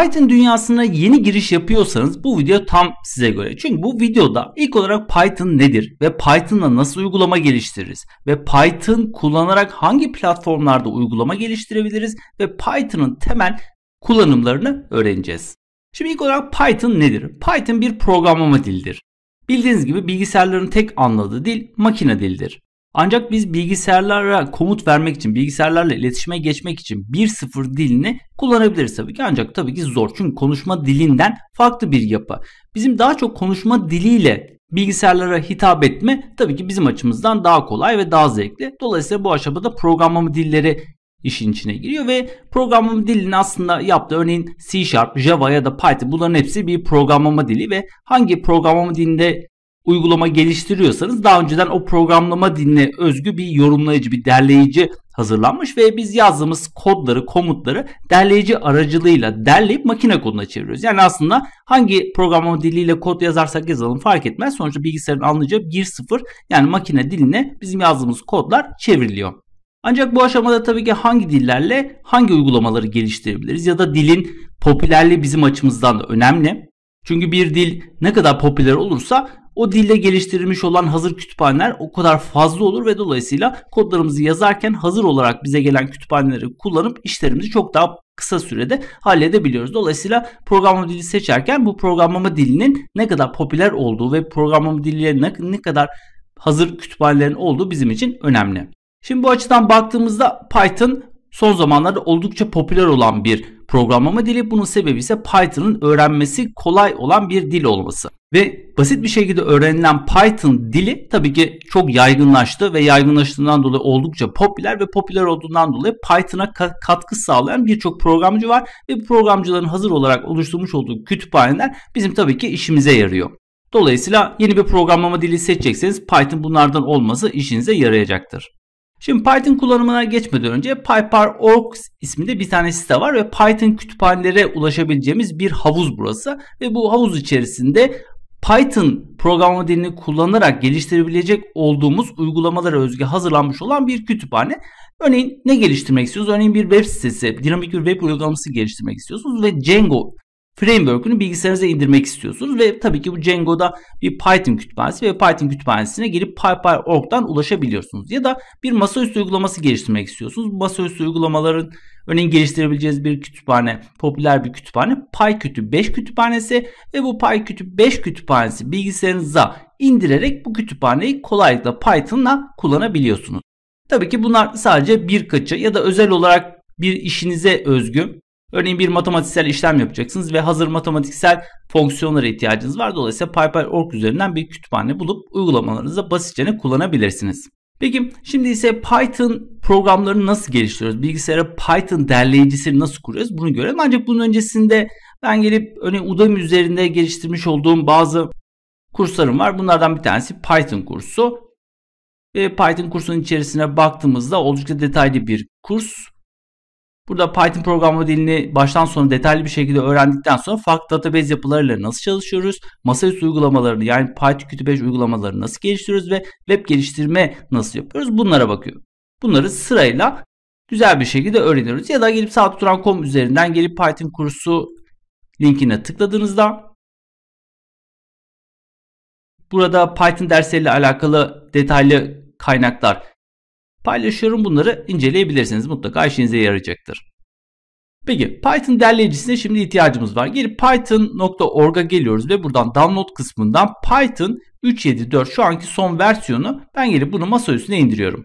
Python dünyasına yeni giriş yapıyorsanız bu video tam size göre. Çünkü bu videoda ilk olarak Python nedir ve Python'la nasıl uygulama geliştiririz ve Python kullanarak hangi platformlarda uygulama geliştirebiliriz ve Python'ın temel kullanımlarını öğreneceğiz. Şimdi ilk olarak Python nedir? Python bir programlama dildir. Bildiğiniz gibi bilgisayarların tek anladığı dil makine dildir. Ancak biz bilgisayarlara komut vermek için, bilgisayarlarla iletişime geçmek için 1.0 dilini kullanabiliriz tabii ki. Ancak tabii ki zor. Çünkü konuşma dilinden farklı bir yapı. Bizim daha çok konuşma diliyle bilgisayarlara hitap etme tabii ki bizim açımızdan daha kolay ve daha zevkli. Dolayısıyla bu aşamada programlama dilleri işin içine giriyor ve programlama dilini aslında yaptığı örneğin C Sharp, Java ya da Python bunların hepsi bir programlama dili ve hangi programlama dilinde uygulama geliştiriyorsanız daha önceden o programlama diline özgü bir yorumlayıcı, bir derleyici hazırlanmış ve biz yazdığımız kodları, komutları derleyici aracılığıyla derleyip makine koduna çeviriyoruz. Yani aslında hangi programlama diliyle kod yazarsak yazalım fark etmez. Sonuçta bilgisayarın anlayacağı gir sıfır yani makine diline bizim yazdığımız kodlar çevriliyor. Ancak bu aşamada tabii ki hangi dillerle hangi uygulamaları geliştirebiliriz ya da dilin popülerliği bizim açımızdan da önemli. Çünkü bir dil ne kadar popüler olursa o dilde geliştirilmiş olan hazır kütüphaneler o kadar fazla olur ve dolayısıyla kodlarımızı yazarken hazır olarak bize gelen kütüphaneleri kullanıp işlerimizi çok daha kısa sürede halledebiliyoruz. Dolayısıyla programlama dili seçerken bu programlama dilinin ne kadar popüler olduğu ve programlama diliyle ne kadar hazır kütüphanelerin olduğu bizim için önemli. Şimdi bu açıdan baktığımızda Python son zamanlarda oldukça popüler olan bir programlama dili. Bunun sebebi ise Python'ın öğrenmesi kolay olan bir dil olması. Ve basit bir şekilde öğrenilen Python dili tabii ki çok yaygınlaştı ve yaygınlaştığından dolayı oldukça popüler ve popüler olduğundan dolayı Python'a katkı sağlayan birçok programcı var ve bu programcıların hazır olarak oluşturmuş olduğu kütüphaneler bizim tabii ki işimize yarıyor. Dolayısıyla yeni bir programlama dili seçecekseniz Python bunlardan olması işinize yarayacaktır. Şimdi Python kullanımına geçmeden önce PyPar.org isminde bir tane site var ve Python kütüphanelere ulaşabileceğimiz bir havuz burası. Ve bu havuz içerisinde Python programlama dilini kullanarak geliştirebilecek olduğumuz uygulamalara özgü hazırlanmış olan bir kütüphane. Örneğin ne geliştirmek istiyoruz? Örneğin bir web sitesi, dinamik bir web uygulaması geliştirmek istiyorsunuz ve Django framework'ünü bilgisayarınıza indirmek istiyorsunuz ve tabii ki bu Django'da bir Python kütüphanesi ve Python kütüphanesine gelip PyPy.org'dan ulaşabiliyorsunuz. Ya da bir masaüstü uygulaması geliştirmek istiyorsunuz. Masaüstü uygulamaların Örneğin geliştirebileceğiniz bir kütüphane, popüler bir kütüphane PyKütü 5 kütüphanesi ve bu PyKütü 5 kütüphanesi bilgisayarınıza indirerek bu kütüphaneyi kolaylıkla Python'la kullanabiliyorsunuz. Tabii ki bunlar sadece birkaçı ya da özel olarak bir işinize özgü. Örneğin bir matematiksel işlem yapacaksınız ve hazır matematiksel fonksiyonlara ihtiyacınız var. Dolayısıyla PyPy.org üzerinden bir kütüphane bulup uygulamalarınızda basitçe kullanabilirsiniz. Peki şimdi ise Python programlarını nasıl geliştiriyoruz? Bilgisayara Python derleyicisini nasıl kuruyoruz? Bunu görelim. Ancak bunun öncesinde ben gelip örneğin Udemy üzerinde geliştirmiş olduğum bazı kurslarım var. Bunlardan bir tanesi Python kursu. Ve Python kursunun içerisine baktığımızda oldukça detaylı bir kurs. Burada Python programlama dilini baştan sona detaylı bir şekilde öğrendikten sonra farklı database yapılarıyla nasıl çalışıyoruz, masaüstü uygulamalarını yani PyTQt5 uygulamalarını nasıl geliştiriyoruz ve web geliştirme nasıl yapıyoruz bunlara bakıyor. Bunları sırayla güzel bir şekilde öğreniyoruz. Ya da gelip saatturan.com üzerinden gelip Python kursu linkine tıkladığınızda burada Python dersleriyle alakalı detaylı kaynaklar Paylaşıyorum bunları inceleyebilirsiniz. Mutlaka işinize yarayacaktır. Peki Python derleyicisine şimdi ihtiyacımız var. Gelip python.org'a geliyoruz ve buradan download kısmından Python 3.7.4 şu anki son versiyonu ben gelip bunu masaüstüne indiriyorum.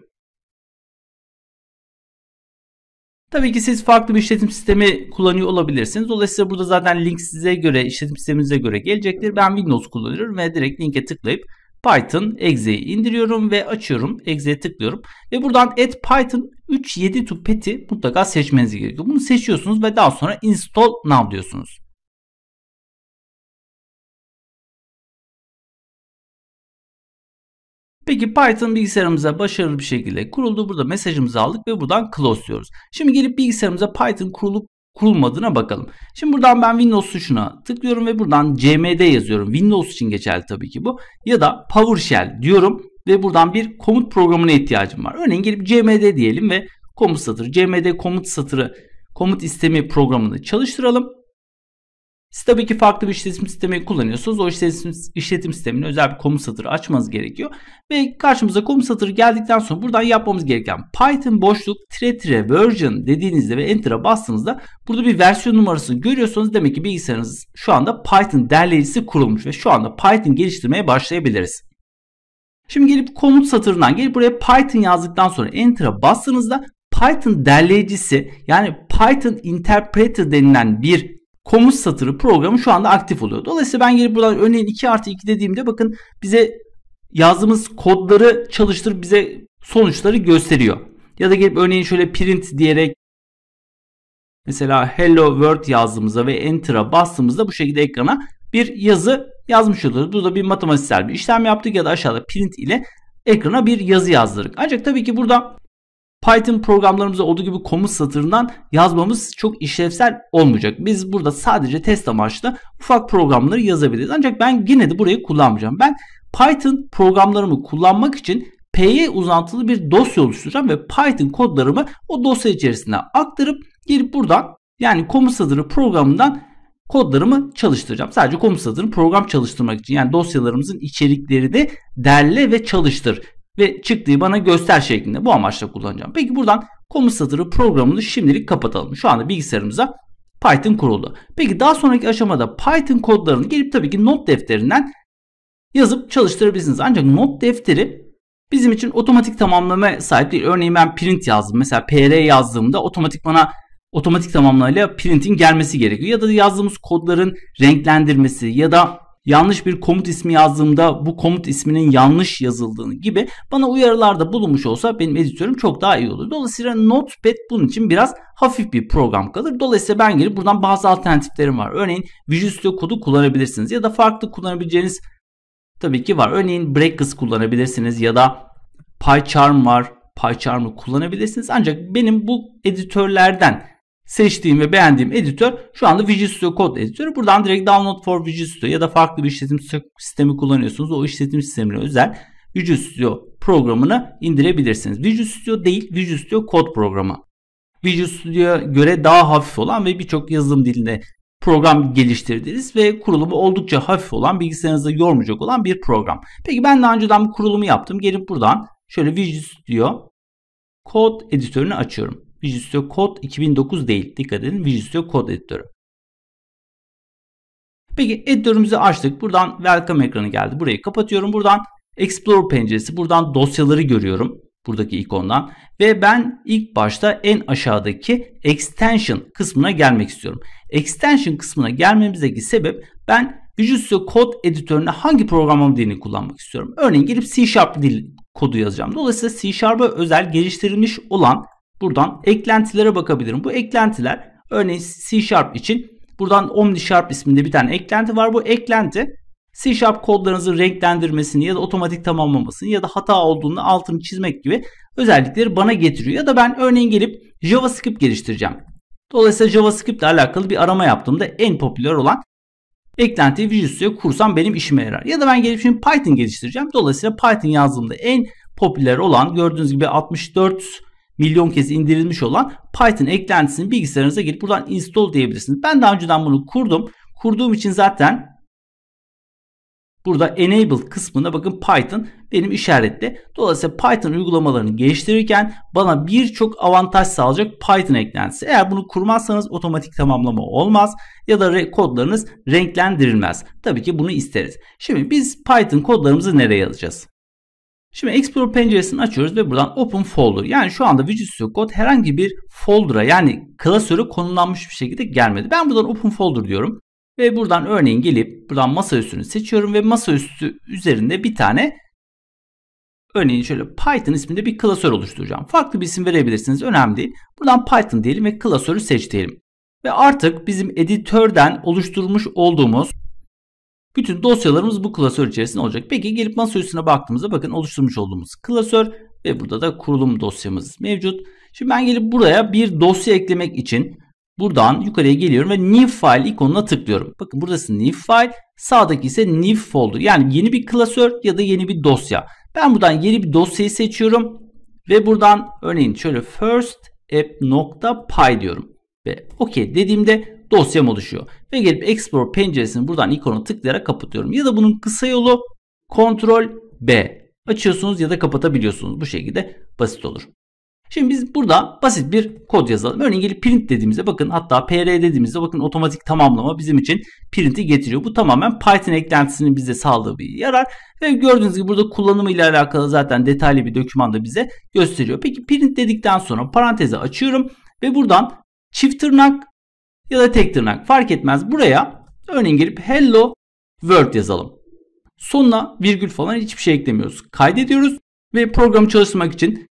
Tabii ki siz farklı bir işletim sistemi kullanıyor olabilirsiniz. Dolayısıyla burada zaten link size göre, işletim sisteminize göre gelecektir. Ben Windows kullanıyorum ve direkt linke tıklayıp Python exe'yi indiriyorum ve açıyorum. Exe'ye tıklıyorum. Ve buradan add python 3.7 to pet'i mutlaka seçmeniz gerekiyor. Bunu seçiyorsunuz ve daha sonra install now diyorsunuz. Peki Python bilgisayarımıza başarılı bir şekilde kuruldu. Burada mesajımızı aldık ve buradan close diyoruz. Şimdi gelip bilgisayarımıza Python kurulup kurulmadığına bakalım. Şimdi buradan ben Windows tuşuna tıklıyorum ve buradan CMD yazıyorum. Windows için geçerli tabii ki bu. Ya da PowerShell diyorum ve buradan bir komut programına ihtiyacım var. Örneğin gelip CMD diyelim ve komut satırı, CMD komut satırı komut istemi programını çalıştıralım siz tabii ki farklı bir işletim sistemi kullanıyorsunuz. O işletim, işletim sistemine özel bir komut satırı açmanız gerekiyor. Ve karşımıza komut satırı geldikten sonra buradan yapmamız gereken Python boşluk tire tire version dediğinizde ve enter'a bastığınızda burada bir versiyon numarasını görüyorsanız demek ki bilgisayarınız şu anda Python derleyicisi kurulmuş ve şu anda Python geliştirmeye başlayabiliriz. Şimdi gelip komut satırından gelip buraya Python yazdıktan sonra enter'a bastığınızda Python derleyicisi yani Python interpreter denilen bir komut satırı programı şu anda aktif oluyor. Dolayısıyla ben gelip buradan örneğin 2 artı 2 dediğimde bakın bize yazdığımız kodları çalıştır bize sonuçları gösteriyor. Ya da gelip örneğin şöyle print diyerek mesela hello world yazdığımızda ve enter'a bastığımızda bu şekilde ekrana bir yazı yazmış oluyoruz. Burada bir matematiksel bir işlem yaptık ya da aşağıda print ile ekrana bir yazı yazdırdık. Ancak tabii ki burada Python programlarımıza olduğu gibi komut satırından yazmamız çok işlevsel olmayacak. Biz burada sadece test amaçlı ufak programları yazabiliriz. Ancak ben yine de burayı kullanmayacağım. Ben Python programlarımı kullanmak için P'ye uzantılı bir dosya oluşturacağım ve Python kodlarımı o dosya içerisine aktarıp girip buradan yani komut satırı programından kodlarımı çalıştıracağım. Sadece komut satırını program çalıştırmak için yani dosyalarımızın içerikleri de derle ve çalıştır ve çıktığı bana göster şeklinde bu amaçla kullanacağım. Peki buradan komut satırı programını şimdilik kapatalım. Şu anda bilgisayarımıza Python kuruldu. Peki daha sonraki aşamada Python kodlarını gelip tabii ki not defterinden yazıp çalıştırabilirsiniz. Ancak not defteri bizim için otomatik tamamlama sahip değil. Örneğin ben print yazdım. Mesela pr yazdığımda otomatik bana otomatik tamamlamayla printin gelmesi gerekiyor. Ya da yazdığımız kodların renklendirmesi ya da yanlış bir komut ismi yazdığımda bu komut isminin yanlış yazıldığını gibi bana uyarılarda bulunmuş olsa benim editörüm çok daha iyi olur. Dolayısıyla Notepad bunun için biraz hafif bir program kalır. Dolayısıyla ben gelip buradan bazı alternatiflerim var. Örneğin Visual Studio Code'u kullanabilirsiniz ya da farklı kullanabileceğiniz tabii ki var. Örneğin Breakers kullanabilirsiniz ya da PyCharm var. PyCharm'ı kullanabilirsiniz. Ancak benim bu editörlerden seçtiğim ve beğendiğim editör şu anda Visual Studio Code editörü. Buradan direkt download for Visual Studio ya da farklı bir işletim sistemi kullanıyorsunuz. O işletim sistemine özel Visual Studio programını indirebilirsiniz. Visual Studio değil Visual Studio Code programı. Visual Studio'ya göre daha hafif olan ve birçok yazılım dilinde program geliştirdiniz ve kurulumu oldukça hafif olan bilgisayarınızı yormayacak olan bir program. Peki ben daha önceden bu kurulumu yaptım. Gelip buradan şöyle Visual Studio Code editörünü açıyorum. Visual Code 2009 değil. Dikkat edin Visual Code editörü. Peki editörümüzü açtık. Buradan welcome ekranı geldi. Burayı kapatıyorum. Buradan Explore penceresi. Buradan dosyaları görüyorum. Buradaki ikondan. Ve ben ilk başta en aşağıdaki extension kısmına gelmek istiyorum. Extension kısmına gelmemizdeki sebep ben Visual Studio Code editörüne hangi programlama dilini kullanmak istiyorum? Örneğin gelip C Sharp dil kodu yazacağım. Dolayısıyla C Sharp'a özel geliştirilmiş olan Buradan eklentilere bakabilirim. Bu eklentiler örneğin C Sharp için buradan OmniSharp isminde bir tane eklenti var. Bu eklenti C Sharp kodlarınızın renklendirmesini ya da otomatik tamamlamasını ya da hata olduğunu altını çizmek gibi özellikleri bana getiriyor. Ya da ben örneğin gelip JavaScript geliştireceğim. Dolayısıyla JavaScript ile alakalı bir arama yaptığımda en popüler olan eklenti Visual Studio kursam benim işime yarar. Ya da ben gelip şimdi Python geliştireceğim. Dolayısıyla Python yazdığımda en popüler olan gördüğünüz gibi 64 milyon kez indirilmiş olan Python eklentisini bilgisayarınıza girip buradan install diyebilirsiniz. Ben daha önceden bunu kurdum. Kurduğum için zaten Burada enable kısmında bakın Python benim işaretli. Dolayısıyla Python uygulamalarını geliştirirken bana birçok avantaj sağlayacak Python eklentisi. Eğer bunu kurmazsanız otomatik tamamlama olmaz ya da kodlarınız renklendirilmez. Tabii ki bunu isteriz. Şimdi biz Python kodlarımızı nereye alacağız? Şimdi Explorer penceresini açıyoruz ve buradan Open Folder. Yani şu anda Visual Studio Code herhangi bir folder'a yani klasöre konumlanmış bir şekilde gelmedi. Ben buradan Open Folder diyorum. Ve buradan örneğin gelip buradan masaüstünü seçiyorum ve masaüstü üzerinde bir tane örneğin şöyle Python isminde bir klasör oluşturacağım. Farklı bir isim verebilirsiniz önemli değil. Buradan Python diyelim ve klasörü seç diyelim. Ve artık bizim editörden oluşturmuş olduğumuz bütün dosyalarımız bu klasör içerisinde olacak. Peki gelip masaüstüne baktığımızda bakın oluşturmuş olduğumuz klasör ve burada da kurulum dosyamız mevcut. Şimdi ben gelip buraya bir dosya eklemek için buradan yukarıya geliyorum ve new file ikonuna tıklıyorum. Bakın burası new file sağdaki ise new folder yani yeni bir klasör ya da yeni bir dosya. Ben buradan yeni bir dosyayı seçiyorum ve buradan örneğin şöyle first app.py diyorum ve OK dediğimde dosyam oluşuyor. Ve gelip Explore penceresini buradan ikonu tıklayarak kapatıyorum. Ya da bunun kısa yolu Ctrl B. Açıyorsunuz ya da kapatabiliyorsunuz. Bu şekilde basit olur. Şimdi biz burada basit bir kod yazalım. Örneğin gelip print dediğimizde bakın hatta pr dediğimizde bakın otomatik tamamlama bizim için print'i getiriyor. Bu tamamen Python eklentisinin bize sağladığı bir yarar. Ve gördüğünüz gibi burada kullanımı ile alakalı zaten detaylı bir doküman da bize gösteriyor. Peki print dedikten sonra parantezi açıyorum ve buradan çift tırnak ya da tek tırnak fark etmez. Buraya örneğin girip hello world yazalım. Sonuna virgül falan hiçbir şey eklemiyoruz. Kaydediyoruz ve programı çalıştırmak için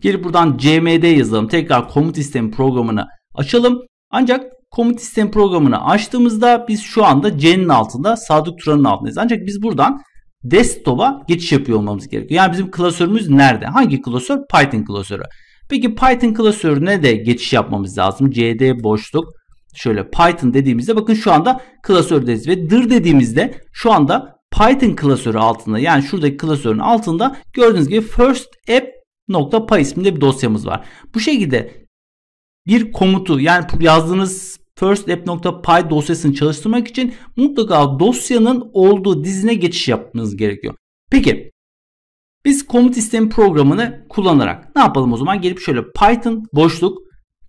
gelip buradan cmd yazalım. Tekrar komut sistem programını açalım. Ancak komut sistem programını açtığımızda biz şu anda C'nin altında Sadık Turan'ın altındayız. Ancak biz buradan desktop'a geçiş yapıyor olmamız gerekiyor. Yani bizim klasörümüz nerede? Hangi klasör? Python klasörü. Peki Python klasörüne de geçiş yapmamız lazım. CD boşluk Şöyle Python dediğimizde bakın şu anda klasördeyiz ve dir dediğimizde şu anda Python klasörü altında yani şuradaki klasörün altında gördüğünüz gibi first app .py isminde bir dosyamız var. Bu şekilde bir komutu yani yazdığınız firstapp.py dosyasını çalıştırmak için mutlaka dosyanın olduğu dizine geçiş yapmanız gerekiyor. Peki biz komut sistemi programını kullanarak ne yapalım o zaman? Gelip şöyle python boşluk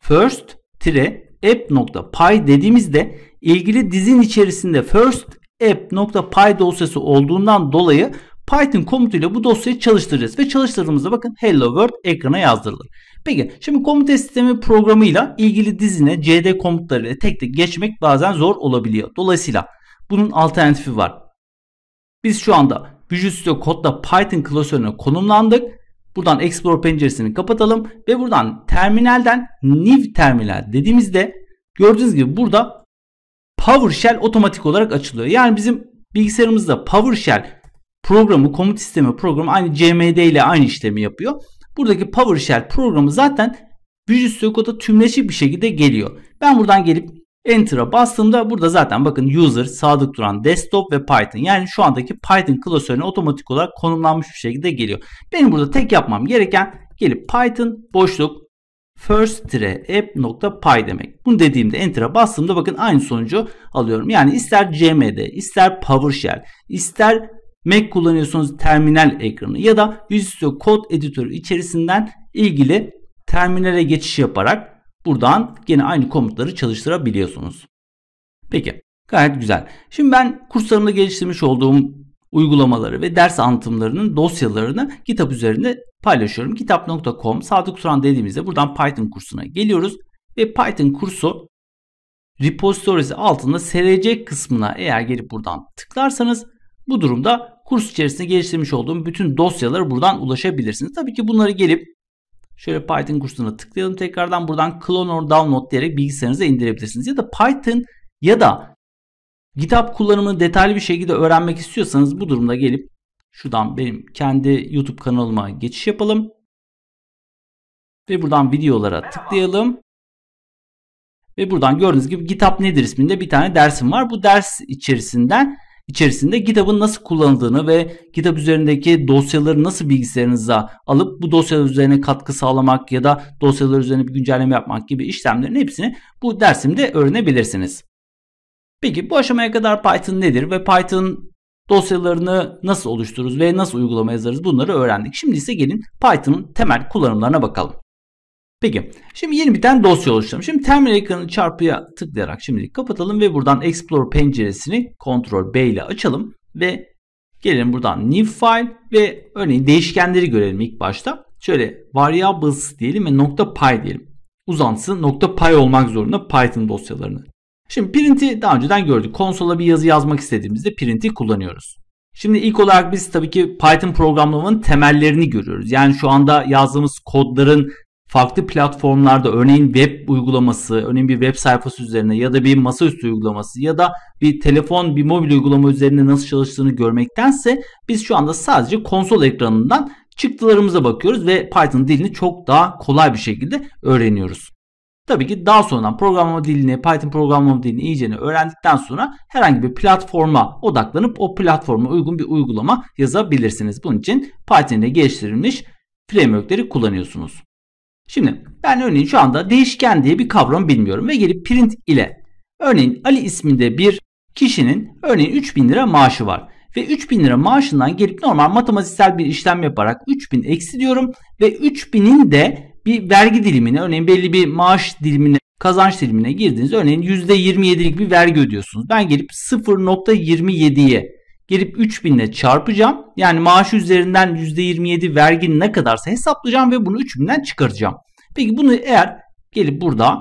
first tire app.py dediğimizde ilgili dizin içerisinde first app.py dosyası olduğundan dolayı Python komutuyla bu dosyayı çalıştıracağız. Ve çalıştırdığımızda bakın Hello World ekrana yazdırılır. Peki şimdi komut sistemi programıyla ilgili dizine cd komutlarıyla tek tek geçmek bazen zor olabiliyor. Dolayısıyla bunun alternatifi var. Biz şu anda Visual Studio Code'da Python klasörüne konumlandık Buradan Explore penceresini kapatalım ve buradan terminalden New Terminal dediğimizde gördüğünüz gibi burada PowerShell otomatik olarak açılıyor. Yani bizim bilgisayarımızda PowerShell programı, komut sistemi programı aynı CMD ile aynı işlemi yapıyor. Buradaki PowerShell programı zaten Visual Studio Code'a tümleşik bir şekilde geliyor. Ben buradan gelip Enter'a bastığımda burada zaten bakın user, sadık duran, desktop ve Python. Yani şu andaki Python klasörüne otomatik olarak konumlanmış bir şekilde geliyor. Benim burada tek yapmam gereken gelip Python boşluk first-app.py demek. Bunu dediğimde enter'a bastığımda bakın aynı sonucu alıyorum. Yani ister CMD, ister PowerShell, ister Mac kullanıyorsanız terminal ekranı ya da Visual Code editörü içerisinden ilgili terminale geçiş yaparak Buradan yine aynı komutları çalıştırabiliyorsunuz. Peki gayet güzel. Şimdi ben kurslarımda geliştirmiş olduğum uygulamaları ve ders anlatımlarının dosyalarını kitap üzerinde paylaşıyorum. Kitap.com Sadık Turan dediğimizde buradan Python kursuna geliyoruz ve Python kursu repositorisi altında SRC kısmına eğer gelip buradan tıklarsanız bu durumda kurs içerisinde geliştirmiş olduğum bütün dosyalara buradan ulaşabilirsiniz. Tabii ki bunları gelip Şöyle Python kursuna tıklayalım tekrardan. Buradan clone or download diyerek bilgisayarınıza indirebilirsiniz. Ya da Python ya da GitHub kullanımını detaylı bir şekilde öğrenmek istiyorsanız bu durumda gelip şuradan benim kendi YouTube kanalıma geçiş yapalım. Ve buradan videolara tıklayalım. Ve buradan gördüğünüz gibi GitHub nedir isminde bir tane dersim var. Bu ders içerisinden içerisinde GitHub'ın nasıl kullanıldığını ve GitHub üzerindeki dosyaları nasıl bilgisayarınıza alıp bu dosyalar üzerine katkı sağlamak ya da dosyalar üzerine bir güncelleme yapmak gibi işlemlerin hepsini bu dersimde öğrenebilirsiniz. Peki bu aşamaya kadar Python nedir ve Python dosyalarını nasıl oluştururuz ve nasıl uygulama yazarız bunları öğrendik. Şimdi ise gelin Python'ın temel kullanımlarına bakalım. Peki şimdi yeni bir tane dosya oluşturalım. Şimdi terminal ekranı çarpıya tıklayarak şimdilik kapatalım ve buradan Explore penceresini Ctrl B ile açalım ve gelelim buradan New File ve örneğin değişkenleri görelim ilk başta. Şöyle variables diyelim ve nokta .py diyelim. Uzantısı nokta .py olmak zorunda Python dosyalarını. Şimdi print'i daha önceden gördük. Konsola bir yazı yazmak istediğimizde print'i kullanıyoruz. Şimdi ilk olarak biz tabii ki Python programlamanın temellerini görüyoruz. Yani şu anda yazdığımız kodların farklı platformlarda örneğin web uygulaması, örneğin bir web sayfası üzerine ya da bir masaüstü uygulaması ya da bir telefon, bir mobil uygulama üzerinde nasıl çalıştığını görmektense biz şu anda sadece konsol ekranından çıktılarımıza bakıyoruz ve Python dilini çok daha kolay bir şekilde öğreniyoruz. Tabii ki daha sonradan programlama dilini, Python programlama dilini iyicene öğrendikten sonra herhangi bir platforma odaklanıp o platforma uygun bir uygulama yazabilirsiniz. Bunun için Python ile geliştirilmiş frameworkleri kullanıyorsunuz. Şimdi ben örneğin şu anda değişken diye bir kavram bilmiyorum ve gelip print ile örneğin Ali isminde bir kişinin örneğin 3000 lira maaşı var ve 3000 lira maaşından gelip normal matematiksel bir işlem yaparak 3000 eksi diyorum ve 3000'in de bir vergi dilimine örneğin belli bir maaş dilimine kazanç dilimine girdiğiniz örneğin %27'lik bir vergi ödüyorsunuz. Ben gelip 0.27'ye Gelip 3000 ile çarpacağım. Yani maaşı üzerinden %27 vergi ne kadarsa hesaplayacağım ve bunu 3000'den çıkaracağım. Peki bunu eğer gelip burada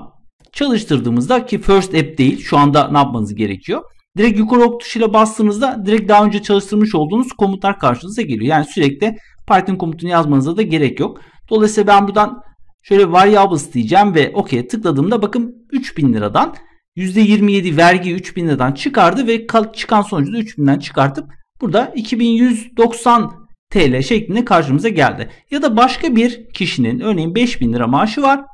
çalıştırdığımızda ki first app değil şu anda ne yapmanız gerekiyor? Direkt yukarı ok tuşuyla bastığınızda direkt daha önce çalıştırmış olduğunuz komutlar karşınıza geliyor. Yani sürekli Python komutunu yazmanıza da gerek yok. Dolayısıyla ben buradan şöyle variables diyeceğim ve okey tıkladığımda bakın 3000 liradan %27 vergi 3000 liradan çıkardı ve çıkan sonucu da 3000'den çıkartıp burada 2190 TL şeklinde karşımıza geldi. Ya da başka bir kişinin örneğin 5000 lira maaşı var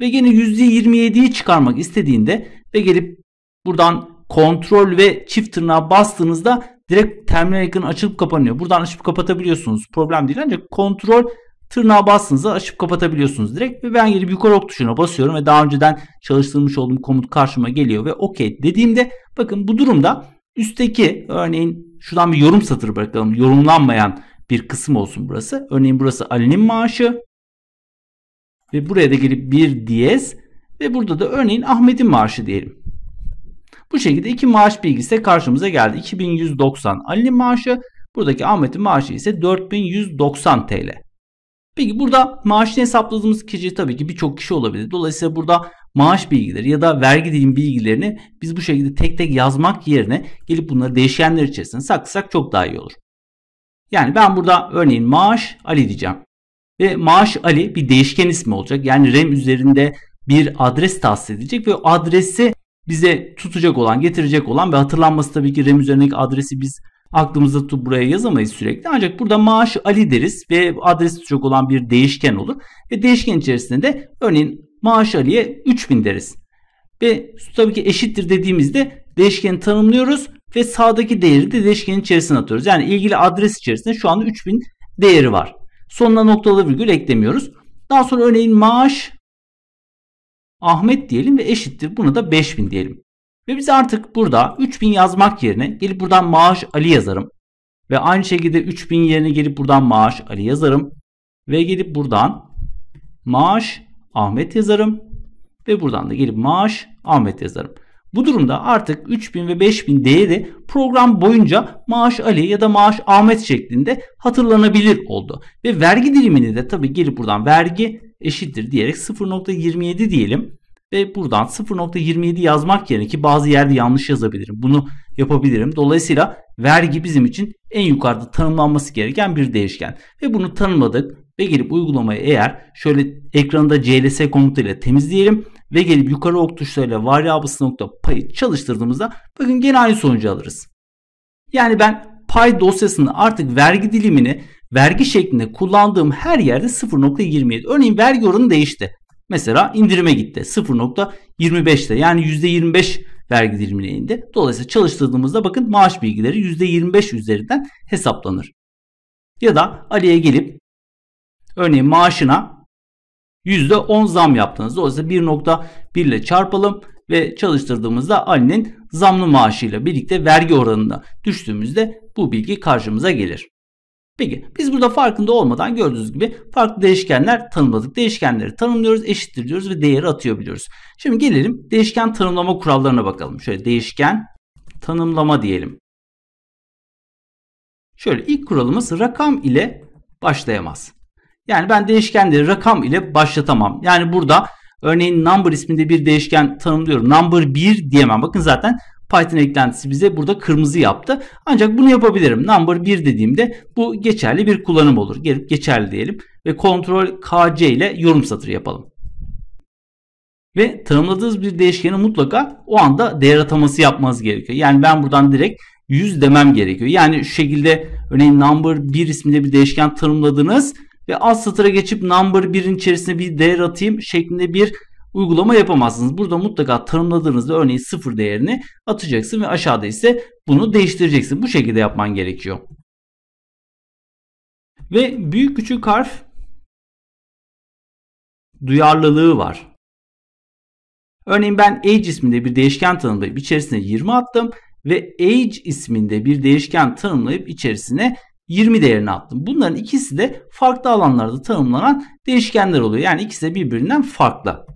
ve yine %27'yi çıkarmak istediğinde ve gelip buradan kontrol ve çift tırnağa bastığınızda direkt terminal ekranı açılıp kapanıyor. Buradan açıp kapatabiliyorsunuz. Problem değil ancak kontrol tırnağa bastığınızda açıp kapatabiliyorsunuz direkt. Ve ben gelip yukarı ok tuşuna basıyorum ve daha önceden çalıştırmış olduğum komut karşıma geliyor ve OK dediğimde bakın bu durumda üstteki örneğin şuradan bir yorum satırı bırakalım. Yorumlanmayan bir kısım olsun burası. Örneğin burası Ali'nin maaşı ve buraya da gelip bir diyez ve burada da örneğin Ahmet'in maaşı diyelim. Bu şekilde iki maaş bilgisi karşımıza geldi. 2190 Ali'nin maaşı, buradaki Ahmet'in maaşı ise 4190 TL. Peki burada maaşını hesapladığımız kişi tabii ki birçok kişi olabilir. Dolayısıyla burada maaş bilgileri ya da vergi dilim bilgilerini biz bu şekilde tek tek yazmak yerine gelip bunları değişkenler içerisinde saklasak çok daha iyi olur. Yani ben burada örneğin maaş Ali diyeceğim. Ve maaş Ali bir değişken ismi olacak. Yani rem üzerinde bir adres tahsis edecek ve o adresi bize tutacak olan, getirecek olan ve hatırlanması tabii ki rem üzerindeki adresi biz aklımızda tutup buraya yazamayız sürekli. Ancak burada maaş Ali deriz ve adres çok olan bir değişken olur. Ve değişken içerisinde de örneğin maaş Ali'ye 3000 deriz. Ve tabii ki eşittir dediğimizde değişkeni tanımlıyoruz ve sağdaki değeri de değişkenin içerisine atıyoruz. Yani ilgili adres içerisinde şu anda 3000 değeri var. Sonuna noktalı virgül eklemiyoruz. Daha sonra örneğin maaş Ahmet diyelim ve eşittir. Buna da 5000 diyelim. Ve biz artık burada 3000 yazmak yerine gelip buradan maaş Ali yazarım. Ve aynı şekilde 3000 yerine gelip buradan maaş Ali yazarım. Ve gelip buradan maaş Ahmet yazarım. Ve buradan da gelip maaş Ahmet yazarım. Bu durumda artık 3000 ve 5000 değeri program boyunca maaş Ali ya da maaş Ahmet şeklinde hatırlanabilir oldu. Ve vergi dilimini de tabii gelip buradan vergi eşittir diyerek 0.27 diyelim. Ve buradan 0.27 yazmak yerine ki bazı yerde yanlış yazabilirim. Bunu yapabilirim. Dolayısıyla vergi bizim için en yukarıda tanımlanması gereken bir değişken. Ve bunu tanımladık ve gelip uygulamayı eğer şöyle ekranda cls komutuyla temizleyelim ve gelip yukarı ok tuşlarıyla variables nokta payı çalıştırdığımızda bakın gene aynı sonucu alırız. Yani ben pay dosyasını artık vergi dilimini vergi şeklinde kullandığım her yerde 0.27. Örneğin vergi oranı değişti mesela indirime gitti. 0.25'te yani %25 vergi dilimine indi. Dolayısıyla çalıştırdığımızda bakın maaş bilgileri %25 üzerinden hesaplanır. Ya da Ali'ye gelip örneğin maaşına %10 zam yaptınız. Dolayısıyla 1.1 ile çarpalım ve çalıştırdığımızda Ali'nin zamlı maaşıyla birlikte vergi oranında düştüğümüzde bu bilgi karşımıza gelir. Peki biz burada farkında olmadan gördüğünüz gibi farklı değişkenler tanımladık. Değişkenleri tanımlıyoruz, eşittir diyoruz ve değeri atıyor biliyoruz. Şimdi gelelim değişken tanımlama kurallarına bakalım. Şöyle değişken tanımlama diyelim. Şöyle ilk kuralımız rakam ile başlayamaz. Yani ben değişkenleri rakam ile başlatamam. Yani burada örneğin number isminde bir değişken tanımlıyorum. Number 1 diyemem. Bakın zaten Python eklentisi bize burada kırmızı yaptı. Ancak bunu yapabilirim. Number 1 dediğimde bu geçerli bir kullanım olur. Gelip geçerli diyelim ve kontrol KC ile yorum satırı yapalım. Ve tanımladığınız bir değişkeni mutlaka o anda değer ataması yapmanız gerekiyor. Yani ben buradan direkt 100 demem gerekiyor. Yani şu şekilde örneğin number 1 isminde bir değişken tanımladınız ve alt satıra geçip number 1'in içerisine bir değer atayım şeklinde bir uygulama yapamazsınız. Burada mutlaka tanımladığınızda örneğin sıfır değerini atacaksın ve aşağıda ise bunu değiştireceksin. Bu şekilde yapman gerekiyor. Ve büyük küçük harf duyarlılığı var. Örneğin ben age isminde bir değişken tanımlayıp içerisine 20 attım ve age isminde bir değişken tanımlayıp içerisine 20 değerini attım. Bunların ikisi de farklı alanlarda tanımlanan değişkenler oluyor. Yani ikisi de birbirinden farklı.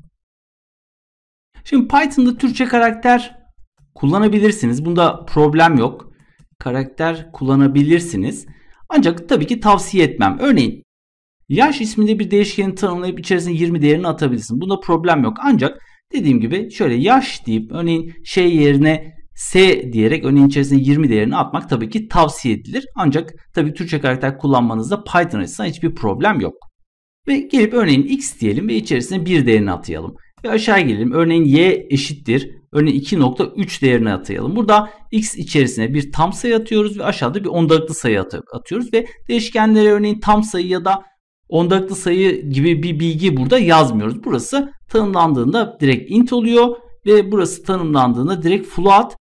Şimdi Python'da Türkçe karakter kullanabilirsiniz. Bunda problem yok. Karakter kullanabilirsiniz. Ancak tabii ki tavsiye etmem. Örneğin yaş isminde bir değişkeni tanımlayıp içerisine 20 değerini atabilirsin. Bunda problem yok. Ancak dediğim gibi şöyle yaş deyip örneğin şey yerine S diyerek örneğin içerisine 20 değerini atmak tabii ki tavsiye edilir. Ancak tabii Türkçe karakter kullanmanızda Python açısından hiçbir problem yok. Ve gelip örneğin x diyelim ve içerisine 1 değerini atayalım ve aşağı gelelim. Örneğin y eşittir. Örneğin 2.3 değerini atayalım. Burada x içerisine bir tam sayı atıyoruz ve aşağıda bir ondalıklı sayı atıyoruz ve değişkenlere örneğin tam sayı ya da ondalıklı sayı gibi bir bilgi burada yazmıyoruz. Burası tanımlandığında direkt int oluyor ve burası tanımlandığında direkt float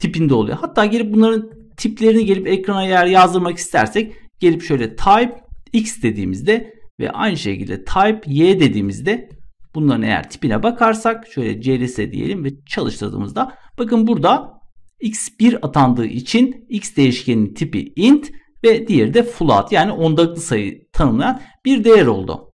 tipinde oluyor. Hatta gelip bunların tiplerini gelip ekrana eğer yazdırmak istersek gelip şöyle type x dediğimizde ve aynı şekilde type y dediğimizde Bunların eğer tipine bakarsak şöyle CRS diyelim ve çalıştırdığımızda bakın burada x1 atandığı için x değişkenin tipi int ve diğeri de float yani ondalıklı sayı tanımlayan bir değer oldu.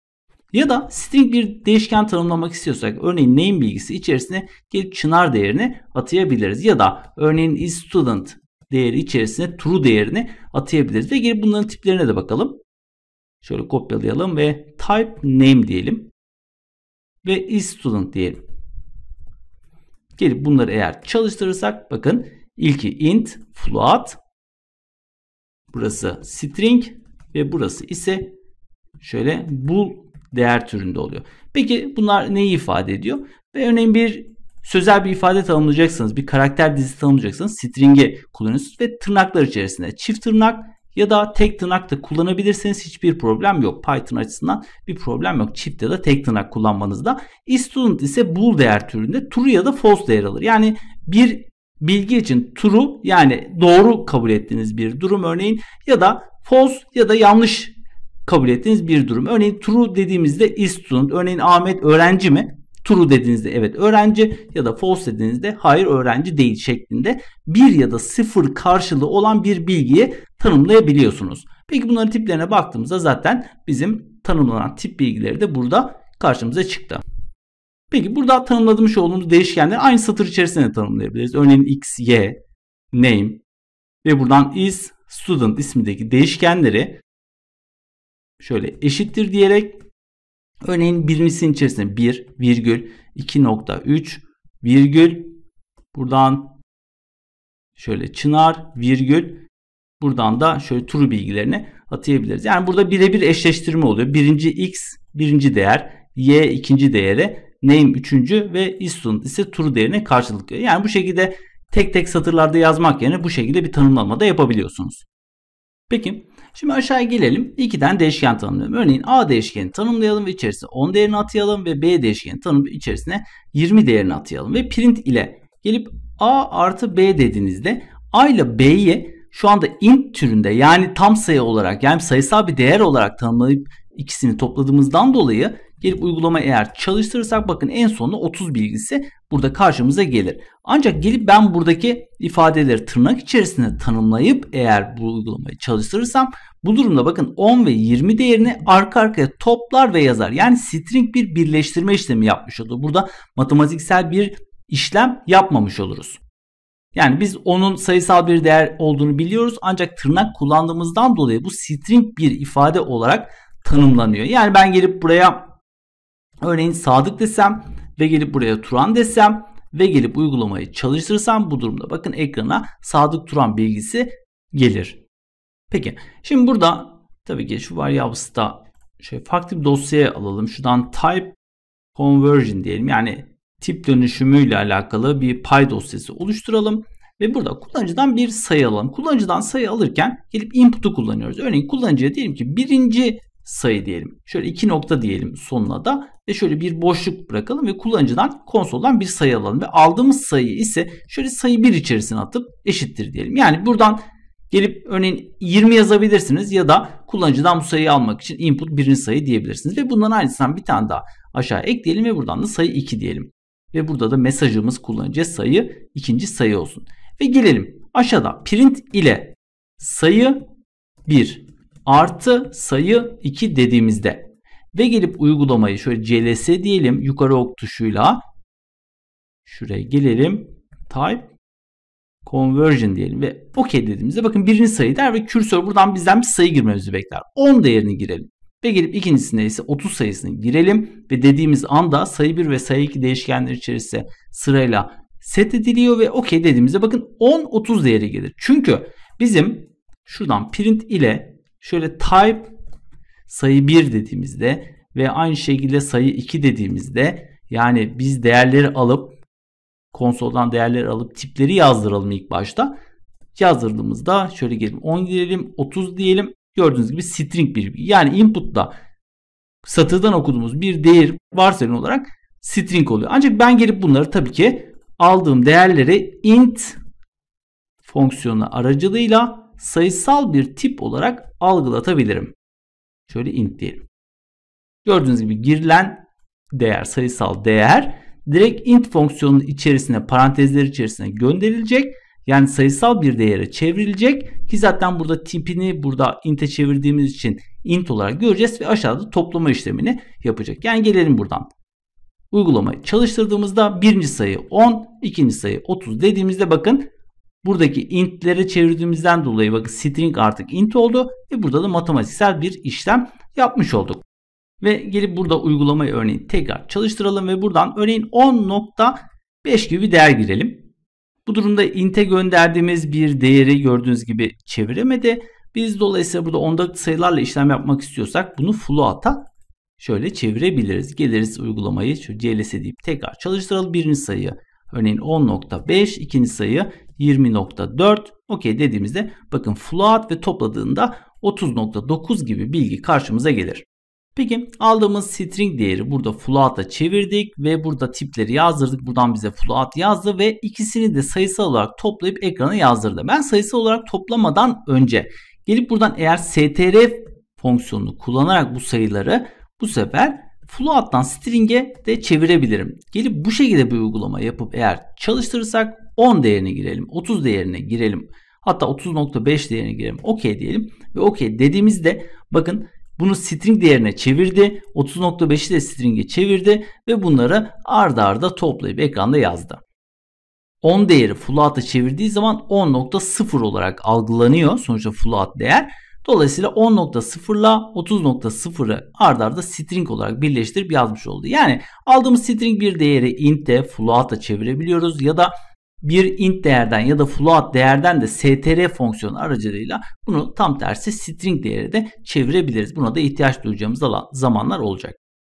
Ya da string bir değişken tanımlamak istiyorsak örneğin name bilgisi içerisine gelip çınar değerini atayabiliriz. Ya da örneğin is student değeri içerisine true değerini atayabiliriz. Ve gelip bunların tiplerine de bakalım. Şöyle kopyalayalım ve type name diyelim ve is student diyelim. Gelip bunları eğer çalıştırırsak bakın ilki int, float, burası string ve burası ise şöyle bool değer türünde oluyor. Peki bunlar neyi ifade ediyor? Ve örneğin bir sözel bir ifade tanımlayacaksınız. Bir karakter dizisi tanımlayacaksınız. String'i kullanıyorsunuz ve tırnaklar içerisinde çift tırnak ya da tek tırnak da kullanabilirsiniz. Hiçbir problem yok. Python açısından bir problem yok. Çift ya da tek tırnak kullanmanızda. Student ise bool değer türünde true ya da false değer alır. Yani bir bilgi için true yani doğru kabul ettiğiniz bir durum örneğin ya da false ya da yanlış kabul ettiğiniz bir durum. Örneğin true dediğimizde is student. Örneğin Ahmet öğrenci mi? true dediğinizde evet öğrenci ya da false dediğinizde hayır öğrenci değil şeklinde bir ya da sıfır karşılığı olan bir bilgiyi tanımlayabiliyorsunuz. Peki bunların tiplerine baktığımızda zaten bizim tanımlanan tip bilgileri de burada karşımıza çıktı. Peki burada tanımladığımız olduğumuz değişkenleri aynı satır içerisinde tanımlayabiliriz. Örneğin x, y, name ve buradan is, student ismindeki değişkenleri şöyle eşittir diyerek Örneğin birincisinin içerisinde 1 virgül 2.3 virgül buradan şöyle çınar virgül buradan da şöyle turu bilgilerini atayabiliriz. Yani burada birebir eşleştirme oluyor. Birinci x birinci değer y ikinci değere name üçüncü ve isstudent ise true değerine karşılık veriyor. Yani bu şekilde tek tek satırlarda yazmak yerine bu şekilde bir tanımlama da yapabiliyorsunuz. Peki Şimdi aşağıya gelelim. İki tane değişken tanımlayalım. Örneğin A değişkeni tanımlayalım ve içerisine 10 değerini atayalım ve B değişkeni tanımlayıp içerisine 20 değerini atayalım. Ve print ile gelip A artı B dediğinizde A ile B'ye şu anda int türünde yani tam sayı olarak yani sayısal bir değer olarak tanımlayıp ikisini topladığımızdan dolayı Gelip uygulama eğer çalıştırırsak bakın en sonunda 30 bilgisi burada karşımıza gelir. Ancak gelip ben buradaki ifadeleri tırnak içerisinde tanımlayıp eğer bu uygulamayı çalıştırırsam bu durumda bakın 10 ve 20 değerini arka arkaya toplar ve yazar. Yani string bir birleştirme işlemi yapmış olur. Burada matematiksel bir işlem yapmamış oluruz. Yani biz onun sayısal bir değer olduğunu biliyoruz ancak tırnak kullandığımızdan dolayı bu string bir ifade olarak tanımlanıyor. Yani ben gelip buraya Örneğin Sadık desem ve gelip buraya Turan desem ve gelip uygulamayı çalıştırırsam bu durumda bakın ekrana Sadık Turan bilgisi gelir. Peki şimdi burada tabii ki şu da şey farklı bir dosyaya alalım. Şuradan type conversion diyelim. Yani tip dönüşümüyle alakalı bir pay dosyası oluşturalım ve burada kullanıcıdan bir sayı alalım. Kullanıcıdan sayı alırken gelip input'u kullanıyoruz. Örneğin kullanıcıya diyelim ki birinci sayı diyelim. Şöyle iki nokta diyelim sonuna da ve şöyle bir boşluk bırakalım ve kullanıcıdan konsoldan bir sayı alalım ve aldığımız sayı ise şöyle sayı 1 içerisine atıp eşittir diyelim. Yani buradan gelip örneğin 20 yazabilirsiniz ya da kullanıcıdan bu sayıyı almak için input birinci sayı diyebilirsiniz ve bundan aynısından bir tane daha aşağı ekleyelim ve buradan da sayı 2 diyelim. Ve burada da mesajımız kullanıcıya sayı ikinci sayı olsun. Ve gelelim aşağıda print ile sayı 1 artı sayı 2 dediğimizde ve gelip uygulamayı şöyle cls diyelim yukarı ok tuşuyla şuraya gelelim type conversion diyelim ve OK dediğimizde bakın birini sayı der ve kürsör buradan bizden bir sayı girmemizi bekler. 10 değerini girelim. Ve gelip ikincisinde ise 30 sayısını girelim ve dediğimiz anda sayı 1 ve sayı 2 değişkenler içerisinde sırayla set ediliyor ve OK dediğimizde bakın 10-30 değeri gelir. Çünkü bizim şuradan print ile Şöyle type sayı 1 dediğimizde ve aynı şekilde sayı 2 dediğimizde yani biz değerleri alıp konsoldan değerleri alıp tipleri yazdıralım ilk başta. Yazdırdığımızda şöyle gelin 10 diyelim 30 diyelim. Gördüğünüz gibi string bir Yani input'ta satırdan okuduğumuz bir değer varsayım olarak string oluyor. Ancak ben gelip bunları tabii ki aldığım değerleri int fonksiyonu aracılığıyla sayısal bir tip olarak algılatabilirim. Şöyle int diyelim. Gördüğünüz gibi girilen değer sayısal değer direkt int fonksiyonunun içerisine parantezler içerisine gönderilecek. Yani sayısal bir değere çevrilecek ki zaten burada tipini burada int'e çevirdiğimiz için int olarak göreceğiz ve aşağıda toplama işlemini yapacak. Yani gelelim buradan. Uygulamayı çalıştırdığımızda birinci sayı 10, ikinci sayı 30 dediğimizde bakın Buradaki intleri çevirdiğimizden dolayı bakın string artık int oldu ve burada da matematiksel bir işlem yapmış olduk. Ve gelip burada uygulamayı örneğin tekrar çalıştıralım ve buradan örneğin 10.5 gibi bir değer girelim. Bu durumda int'e gönderdiğimiz bir değeri gördüğünüz gibi çeviremedi. Biz dolayısıyla burada ondalık sayılarla işlem yapmak istiyorsak bunu float'a şöyle çevirebiliriz. Geliriz uygulamayı şu cls deyip tekrar çalıştıralım. Birinci sayı örneğin 10.5, ikinci sayı 20.4 okey dediğimizde bakın float ve topladığında 30.9 gibi bilgi karşımıza gelir. Peki aldığımız string değeri burada float'a çevirdik ve burada tipleri yazdırdık. Buradan bize float yazdı ve ikisini de sayısal olarak toplayıp ekrana yazdırdı. Ben sayısal olarak toplamadan önce gelip buradan eğer str fonksiyonunu kullanarak bu sayıları bu sefer float'tan string'e de çevirebilirim. Gelip bu şekilde bir uygulama yapıp eğer çalıştırırsak 10 değerine girelim, 30 değerine girelim. Hatta 30.5 değerine girelim. OK diyelim ve OK dediğimizde bakın bunu string değerine çevirdi. 30.5'i de string'e çevirdi ve bunları arda arda toplayıp ekranda yazdı. 10 değeri float'a çevirdiği zaman 10.0 olarak algılanıyor. Sonuçta float değer. Dolayısıyla 10.0 ile 30.0'ı ardarda arda string olarak birleştirip yazmış oldu. Yani aldığımız string bir değeri int'e, float'a çevirebiliyoruz ya da bir int değerden ya da float değerden de str fonksiyonu aracılığıyla bunu tam tersi string değeri de çevirebiliriz. Buna da ihtiyaç duyacağımız zamanlar olacak.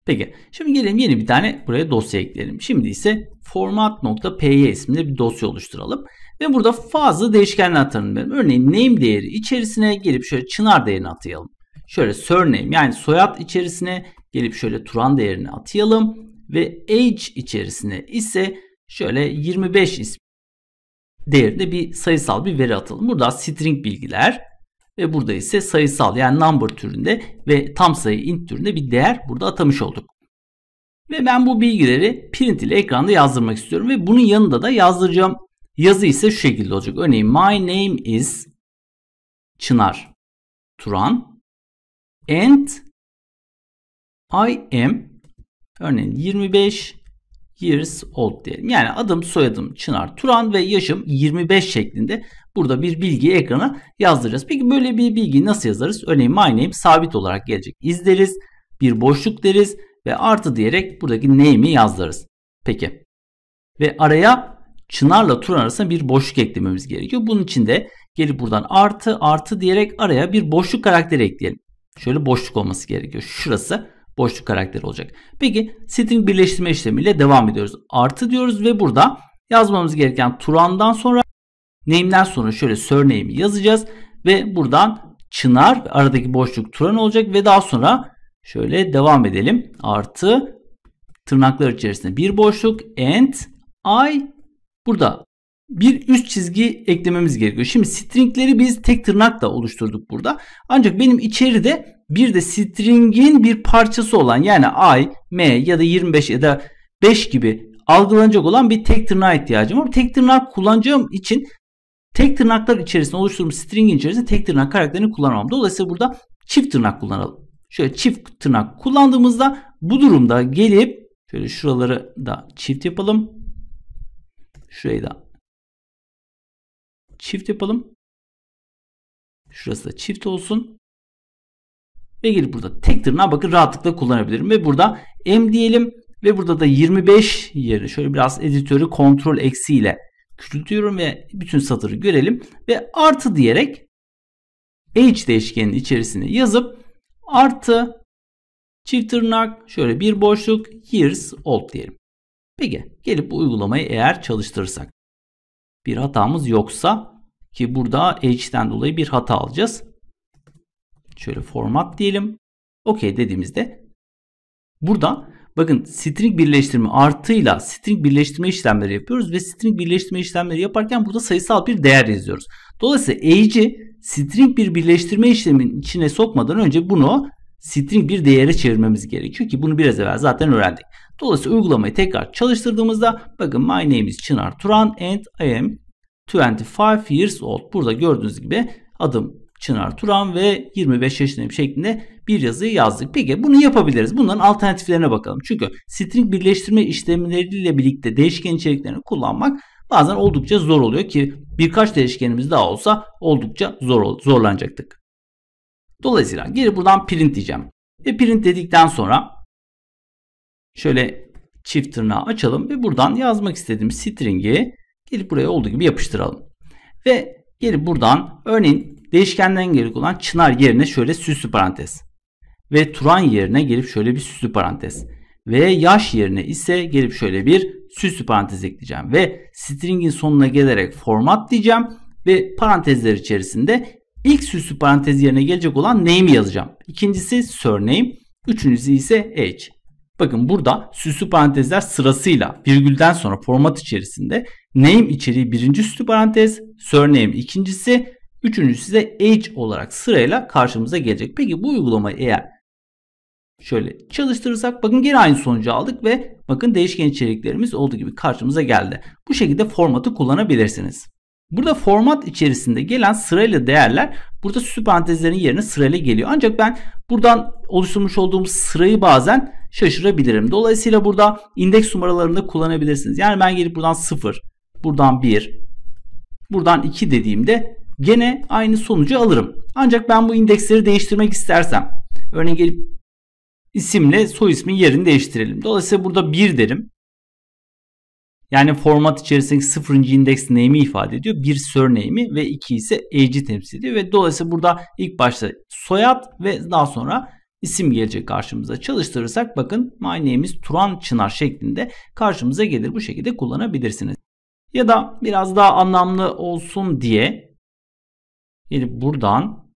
Peki şimdi gelelim yeni bir tane buraya dosya ekleyelim. Şimdi ise format.py isimli bir dosya oluşturalım. Ve burada fazla değişkenler tanımlayalım. Örneğin name değeri içerisine gelip şöyle çınar değerini atayalım. Şöyle surname yani soyad içerisine gelip şöyle turan değerini atayalım. Ve age içerisine ise şöyle 25 isim değerinde bir sayısal bir veri atalım. Burada string bilgiler ve burada ise sayısal yani number türünde ve tam sayı int türünde bir değer burada atamış olduk. Ve ben bu bilgileri print ile ekranda yazdırmak istiyorum ve bunun yanında da yazdıracağım yazı ise şu şekilde olacak. Örneğin my name is Çınar Turan and I am örneğin 25 years old diyelim. Yani adım, soyadım Çınar Turan ve yaşım 25 şeklinde burada bir bilgi ekrana yazdıracağız. Peki böyle bir bilgiyi nasıl yazarız? Örneğin my name sabit olarak gelecek. İzleriz, bir boşluk deriz ve artı diyerek buradaki name'i yazdırırız. Peki. Ve araya Çınar'la Turan arasında bir boşluk eklememiz gerekiyor. Bunun için de gelip buradan artı artı diyerek araya bir boşluk karakteri ekleyelim. Şöyle boşluk olması gerekiyor. Şurası boşluk karakteri olacak. Peki string birleştirme işlemiyle devam ediyoruz. Artı diyoruz ve burada yazmamız gereken Turan'dan sonra name'den sonra şöyle surname'i yazacağız ve buradan Çınar aradaki boşluk Turan olacak ve daha sonra şöyle devam edelim. Artı tırnaklar içerisinde bir boşluk and I burada bir üst çizgi eklememiz gerekiyor. Şimdi stringleri biz tek tırnakla oluşturduk burada. Ancak benim içeride bir de stringin bir parçası olan yani i, m ya da 25 ya da 5 gibi algılanacak olan bir tek tırnağa ihtiyacım var. Tek tırnak kullanacağım için tek tırnaklar içerisinde oluşturduğum stringin içerisinde tek tırnak karakterini kullanamam. Dolayısıyla burada çift tırnak kullanalım. Şöyle çift tırnak kullandığımızda bu durumda gelip şöyle şuraları da çift yapalım. Şurayı da çift yapalım. Şurası da çift olsun. Ve gelip burada tek tırnağı bakın rahatlıkla kullanabilirim. Ve burada M diyelim. Ve burada da 25 yerine şöyle biraz editörü kontrol eksi ile küçültüyorum ve bütün satırı görelim. Ve artı diyerek h değişkenin içerisine yazıp artı çift tırnak şöyle bir boşluk years old diyelim. Peki gelip bu uygulamayı eğer çalıştırırsak bir hatamız yoksa ki burada h'ten dolayı bir hata alacağız. Şöyle format diyelim. OK dediğimizde burada bakın string birleştirme artıyla string birleştirme işlemleri yapıyoruz ve string birleştirme işlemleri yaparken burada sayısal bir değer yazıyoruz. Dolayısıyla age'i string bir birleştirme işleminin içine sokmadan önce bunu string bir değere çevirmemiz gerekiyor ki bunu biraz evvel zaten öğrendik. Dolayısıyla uygulamayı tekrar çalıştırdığımızda bakın my name is Çınar Turan and I am 25 years old. Burada gördüğünüz gibi adım Çınar Turan ve 25 yaşındayım şeklinde bir yazıyı yazdık. Peki bunu yapabiliriz. Bunların alternatiflerine bakalım. Çünkü string birleştirme işlemleriyle birlikte değişken içeriklerini kullanmak bazen oldukça zor oluyor ki birkaç değişkenimiz daha olsa oldukça zor zorlanacaktık. Dolayısıyla geri buradan print diyeceğim. Ve print dedikten sonra Şöyle çift tırnağı açalım ve buradan yazmak istediğim string'i gelip buraya olduğu gibi yapıştıralım. Ve geri buradan örneğin değişkenden gelip olan çınar yerine şöyle süslü parantez. Ve Turan yerine gelip şöyle bir süslü parantez. Ve yaş yerine ise gelip şöyle bir süslü parantez ekleyeceğim. Ve string'in sonuna gelerek format diyeceğim. Ve parantezler içerisinde ilk süslü parantez yerine gelecek olan name'i yazacağım. İkincisi surname. Üçüncüsü ise age. Bakın burada süslü parantezler sırasıyla virgülden sonra format içerisinde name içeriği birinci süslü parantez, surname ikincisi, üçüncüsü de age olarak sırayla karşımıza gelecek. Peki bu uygulamayı eğer şöyle çalıştırırsak bakın gene aynı sonucu aldık ve bakın değişken içeriklerimiz olduğu gibi karşımıza geldi. Bu şekilde formatı kullanabilirsiniz. Burada format içerisinde gelen sırayla değerler burada süslü parantezlerin yerine sırayla geliyor. Ancak ben buradan oluşturmuş olduğum sırayı bazen şaşırabilirim. Dolayısıyla burada indeks numaralarını da kullanabilirsiniz. Yani ben gelip buradan 0, buradan 1, buradan 2 dediğimde gene aynı sonucu alırım. Ancak ben bu indeksleri değiştirmek istersem örneğin gelip isimle soy ismin yerini değiştirelim. Dolayısıyla burada 1 derim. Yani format içerisindeki sıfırıncı indeks name'i ifade ediyor. Bir surname'i ve iki ise age'i temsil ediyor. Ve dolayısıyla burada ilk başta soyad ve daha sonra isim gelecek karşımıza. Çalıştırırsak bakın my name is Turan Çınar şeklinde karşımıza gelir. Bu şekilde kullanabilirsiniz. Ya da biraz daha anlamlı olsun diye gelip buradan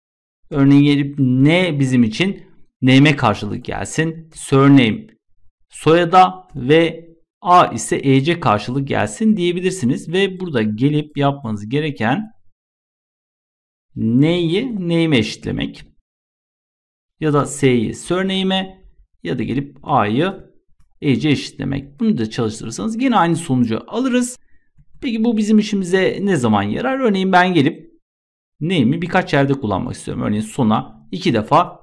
örneğin gelip ne bizim için name'e karşılık gelsin. Surname soyada ve A ise ece karşılık gelsin diyebilirsiniz. Ve burada gelip yapmanız gereken neyi neyime eşitlemek ya da S'yi surname ya da gelip A'yı e'ye eşitlemek. Bunu da çalıştırırsanız yine aynı sonucu alırız. Peki bu bizim işimize ne zaman yarar? Örneğin ben gelip name'i birkaç yerde kullanmak istiyorum. Örneğin sona iki defa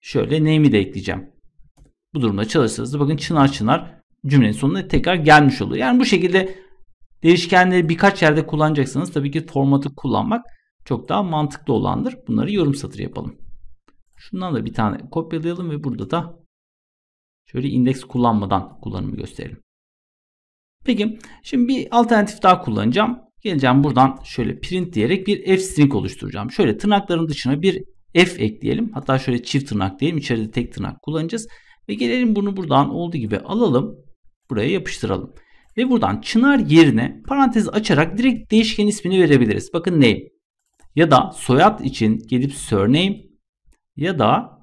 şöyle name'i de ekleyeceğim. Bu durumda çalıştığınızda bakın çınar çınar cümlenin sonuna tekrar gelmiş oluyor. Yani bu şekilde değişkenleri birkaç yerde kullanacaksanız tabii ki formatı kullanmak çok daha mantıklı olandır. Bunları yorum satırı yapalım. Şundan da bir tane kopyalayalım ve burada da şöyle indeks kullanmadan kullanımı gösterelim. Peki şimdi bir alternatif daha kullanacağım. Geleceğim buradan şöyle print diyerek bir f string oluşturacağım. Şöyle tırnakların dışına bir f ekleyelim. Hatta şöyle çift tırnak diyelim. İçeride tek tırnak kullanacağız. Ve gelelim bunu buradan olduğu gibi alalım. Buraya yapıştıralım. Ve buradan çınar yerine parantez açarak direkt değişken ismini verebiliriz. Bakın name. Ya da soyad için gelip surname ya da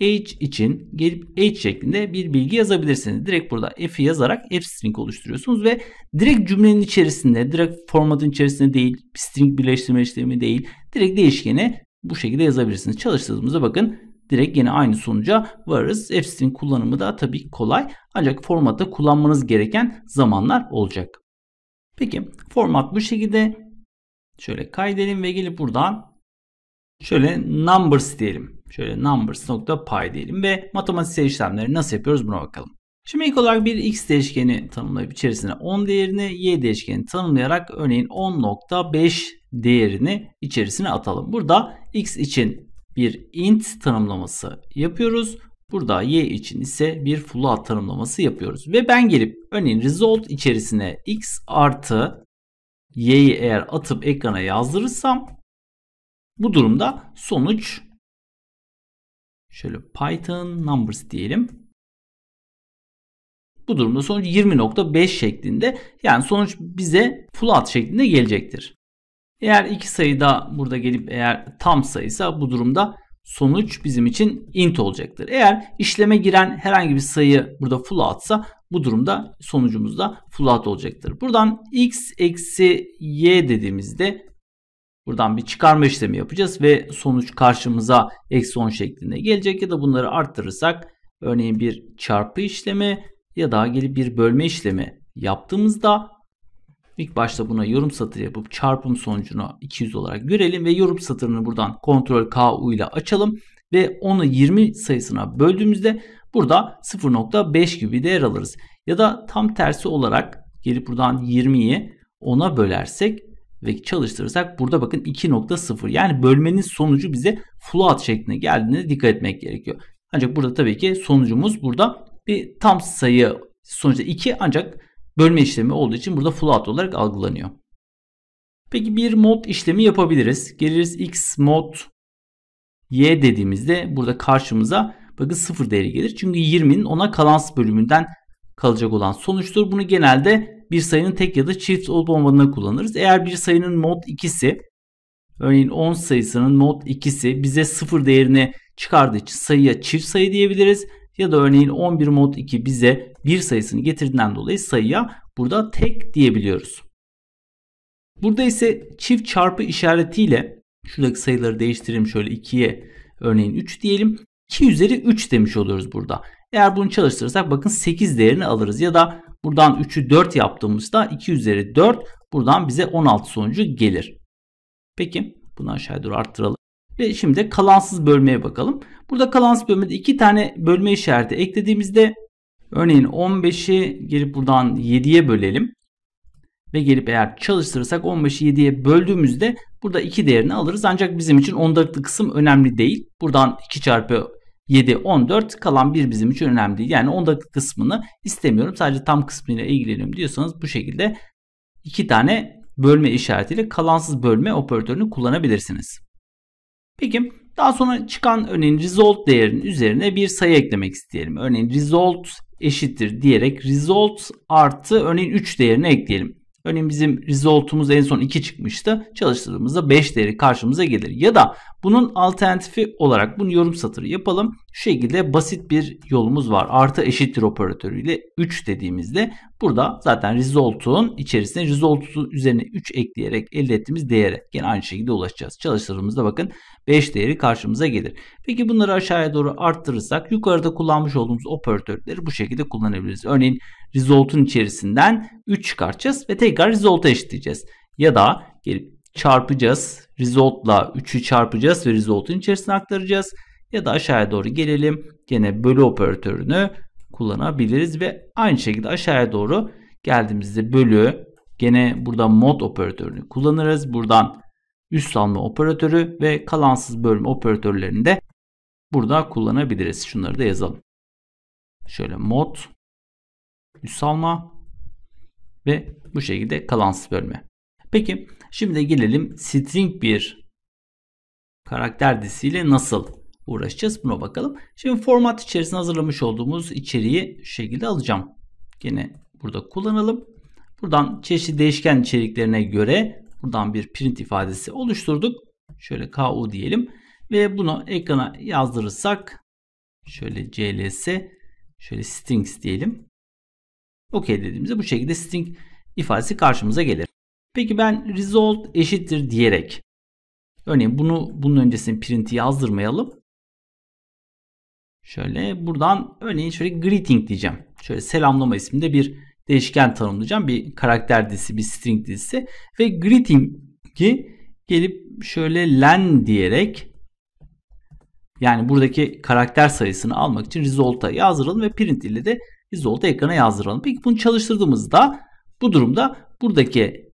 h için gelip h şeklinde bir bilgi yazabilirsiniz. Direkt burada f'i yazarak f string oluşturuyorsunuz ve direkt cümlenin içerisinde, direkt formatın içerisinde değil, string birleştirme işlemi değil, direkt değişkeni bu şekilde yazabilirsiniz. Çalıştığımızda bakın direkt yine aynı sonuca varız. F string kullanımı da tabii kolay ancak formatta kullanmanız gereken zamanlar olacak. Peki format bu şekilde. Şöyle kaydedelim ve gelip buradan şöyle numbers diyelim. Şöyle numbers.py diyelim ve matematiksel işlemleri nasıl yapıyoruz buna bakalım. Şimdi ilk olarak bir x değişkeni tanımlayıp içerisine 10 değerini, y değişkeni tanımlayarak örneğin 10.5 değerini içerisine atalım. Burada x için bir int tanımlaması yapıyoruz. Burada y için ise bir float tanımlaması yapıyoruz. Ve ben gelip örneğin result içerisine x artı y'yi eğer atıp ekrana yazdırırsam bu durumda sonuç Şöyle Python numbers diyelim. Bu durumda sonuç 20.5 şeklinde yani sonuç bize float şeklinde gelecektir. Eğer iki sayı da burada gelip eğer tam sayısa bu durumda sonuç bizim için int olacaktır. Eğer işleme giren herhangi bir sayı burada floatsa bu durumda sonucumuz da float olacaktır. Buradan x eksi y dediğimizde Buradan bir çıkarma işlemi yapacağız ve sonuç karşımıza eksi 10 şeklinde gelecek ya da bunları arttırırsak örneğin bir çarpı işlemi ya da gelip bir bölme işlemi yaptığımızda ilk başta buna yorum satırı yapıp çarpım sonucunu 200 olarak görelim ve yorum satırını buradan kontrol KU ile açalım ve onu 20 sayısına böldüğümüzde burada 0.5 gibi değer alırız. Ya da tam tersi olarak gelip buradan 20'yi 10'a bölersek ve çalıştırırsak burada bakın 2.0 yani bölmenin sonucu bize float şeklinde geldiğine dikkat etmek gerekiyor. Ancak burada tabii ki sonucumuz burada bir tam sayı sonuçta 2 ancak bölme işlemi olduğu için burada float olarak algılanıyor. Peki bir mod işlemi yapabiliriz. Geliriz x mod y dediğimizde burada karşımıza bakın 0 değeri gelir. Çünkü 20'nin ona kalan bölümünden kalacak olan sonuçtur. Bunu genelde bir sayının tek ya da çift olup olmadığını kullanırız. Eğer bir sayının mod 2'si örneğin 10 sayısının mod 2'si bize 0 değerini çıkardığı için sayıya çift sayı diyebiliriz. Ya da örneğin 11 mod 2 bize 1 sayısını getirdiğinden dolayı sayıya burada tek diyebiliyoruz. Burada ise çift çarpı işaretiyle şuradaki sayıları değiştirelim şöyle 2'ye örneğin 3 diyelim. 2 üzeri 3 demiş oluyoruz burada. Eğer bunu çalıştırırsak bakın 8 değerini alırız ya da Buradan 3'ü 4 yaptığımızda 2 üzeri 4 buradan bize 16 sonucu gelir. Peki bunu aşağı doğru arttıralım. Ve şimdi kalansız bölmeye bakalım. Burada kalansız bölmede 2 tane bölme işareti eklediğimizde örneğin 15'i gelip buradan 7'ye bölelim. Ve gelip eğer çalıştırırsak 15'i 7'ye böldüğümüzde burada 2 değerini alırız. Ancak bizim için ondalıklı kısım önemli değil. Buradan 2 çarpı 7, 14 kalan bir bizim için önemli değil. Yani 10 dakika kısmını istemiyorum. Sadece tam kısmıyla ilgileniyorum diyorsanız bu şekilde iki tane bölme işaretiyle kalansız bölme operatörünü kullanabilirsiniz. Peki daha sonra çıkan örneğin result değerinin üzerine bir sayı eklemek isteyelim. Örneğin result eşittir diyerek result artı örneğin 3 değerini ekleyelim. Örneğin bizim result'umuz en son 2 çıkmıştı. Çalıştırdığımızda 5 değeri karşımıza gelir. Ya da bunun alternatifi olarak bunu yorum satırı yapalım. Şu şekilde basit bir yolumuz var. Artı eşittir operatörüyle 3 dediğimizde burada zaten result'un içerisine result'un üzerine 3 ekleyerek elde ettiğimiz değere gene aynı şekilde ulaşacağız. Çalıştırdığımızda bakın 5 değeri karşımıza gelir. Peki bunları aşağıya doğru arttırırsak yukarıda kullanmış olduğumuz operatörleri bu şekilde kullanabiliriz. Örneğin result'un içerisinden 3 çıkartacağız ve tekrar result'a eşitleyeceğiz. Ya da gelip çarpacağız. Result'la 3'ü çarpacağız ve result'un içerisine aktaracağız ya da aşağıya doğru gelelim. Yine bölü operatörünü kullanabiliriz ve aynı şekilde aşağıya doğru geldiğimizde bölü gene burada mod operatörünü kullanırız. Buradan üst alma operatörü ve kalansız bölme operatörlerini de burada kullanabiliriz. Şunları da yazalım. Şöyle mod üst alma ve bu şekilde kalansız bölme. Peki şimdi gelelim string bir karakter dizisiyle nasıl uğraşacağız. Buna bakalım. Şimdi format içerisinde hazırlamış olduğumuz içeriği şu şekilde alacağım. Yine burada kullanalım. Buradan çeşitli değişken içeriklerine göre buradan bir print ifadesi oluşturduk. Şöyle ku diyelim. Ve bunu ekrana yazdırırsak şöyle cls şöyle strings diyelim. OK dediğimizde bu şekilde string ifadesi karşımıza gelir. Peki ben result eşittir diyerek örneğin bunu bunun öncesini print'i yazdırmayalım. Şöyle buradan örneğin şöyle greeting diyeceğim. Şöyle selamlama isimde bir değişken tanımlayacağım. Bir karakter dizisi, bir string dizisi. Ve greeting'i gelip şöyle len diyerek yani buradaki karakter sayısını almak için result'a yazdıralım ve print ile de result'u ekrana yazdıralım. Peki bunu çalıştırdığımızda bu durumda buradaki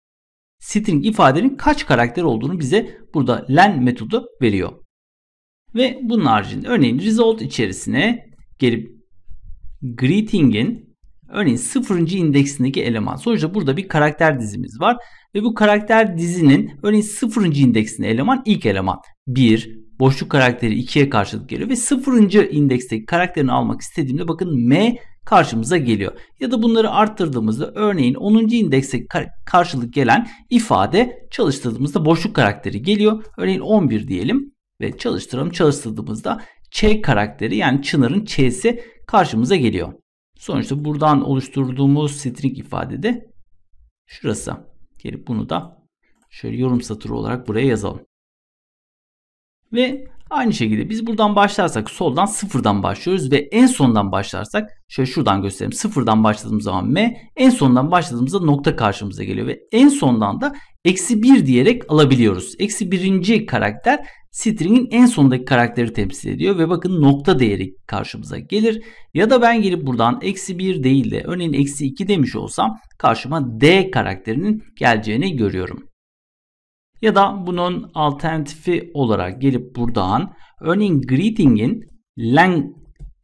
string ifadenin kaç karakter olduğunu bize burada len metodu veriyor. Ve bunun haricinde örneğin result içerisine gelip greeting'in örneğin sıfırıncı indeksindeki eleman. Sonuçta burada bir karakter dizimiz var ve bu karakter dizinin örneğin sıfırıncı indeksinde eleman ilk eleman. 1 boşluk karakteri 2'ye karşılık geliyor ve sıfırıncı indeksteki karakterini almak istediğimde bakın M karşımıza geliyor. Ya da bunları arttırdığımızda örneğin 10. indekse karşılık gelen ifade çalıştırdığımızda boşluk karakteri geliyor. Örneğin 11 diyelim ve çalıştıralım. Çalıştırdığımızda Ç karakteri yani Çınar'ın Ç'si karşımıza geliyor. Sonuçta buradan oluşturduğumuz string ifadede şurası. Gelip bunu da şöyle yorum satırı olarak buraya yazalım. Ve aynı şekilde biz buradan başlarsak soldan sıfırdan başlıyoruz ve en sondan başlarsak şöyle şuradan göstereyim. Sıfırdan başladığımız zaman m, en sondan başladığımızda nokta karşımıza geliyor ve en sondan da eksi bir diyerek alabiliyoruz. Eksi birinci karakter string'in en sondaki karakteri temsil ediyor ve bakın nokta değeri karşımıza gelir. Ya da ben gelip buradan eksi 1 değil de örneğin eksi 2 demiş olsam karşıma D karakterinin geleceğini görüyorum. Ya da bunun alternatifi olarak gelip buradan örneğin greeting'in len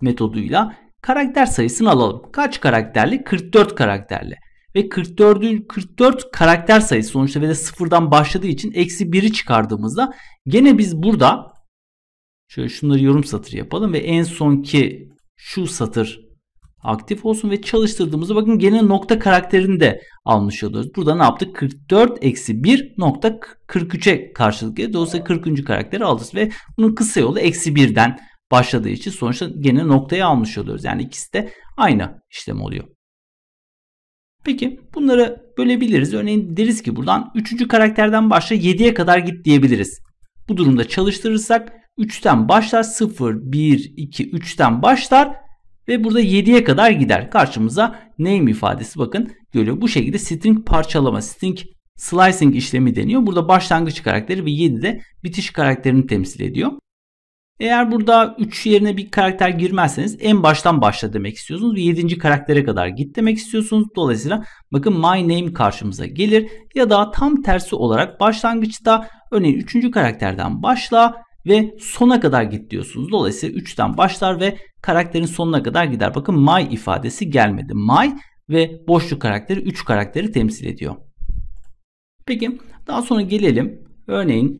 metoduyla karakter sayısını alalım. Kaç karakterli? 44 karakterli ve 44, 44 karakter sayısı sonuçta ve de sıfırdan başladığı için eksi 1'i çıkardığımızda gene biz burada şöyle şunları yorum satırı yapalım ve en son ki şu satır aktif olsun ve çalıştırdığımızda bakın gene nokta karakterini de almış oluyoruz. Burada ne yaptık? 44 eksi 1 nokta 43'e karşılık geliyor. Dolayısıyla 40. karakteri alırız ve bunun kısa yolu eksi 1'den başladığı için sonuçta gene noktayı almış oluyoruz. Yani ikisi de aynı işlem oluyor. Peki bunları bölebiliriz. Örneğin deriz ki buradan 3. karakterden başla 7'ye kadar git diyebiliriz. Bu durumda çalıştırırsak 3'ten başlar 0, 1, 2, 3'ten başlar ve burada 7'ye kadar gider. Karşımıza name ifadesi bakın geliyor. Bu şekilde string parçalama, string slicing işlemi deniyor. Burada başlangıç karakteri ve 7 de bitiş karakterini temsil ediyor. Eğer burada 3 yerine bir karakter girmezseniz en baştan başla demek istiyorsunuz ve 7. karaktere kadar git demek istiyorsunuz. Dolayısıyla bakın my name karşımıza gelir ya da tam tersi olarak başlangıçta örneğin 3. karakterden başla ve sona kadar git diyorsunuz. Dolayısıyla 3'ten başlar ve karakterin sonuna kadar gider. Bakın my ifadesi gelmedi. My ve boşluk karakteri 3 karakteri temsil ediyor. Peki daha sonra gelelim örneğin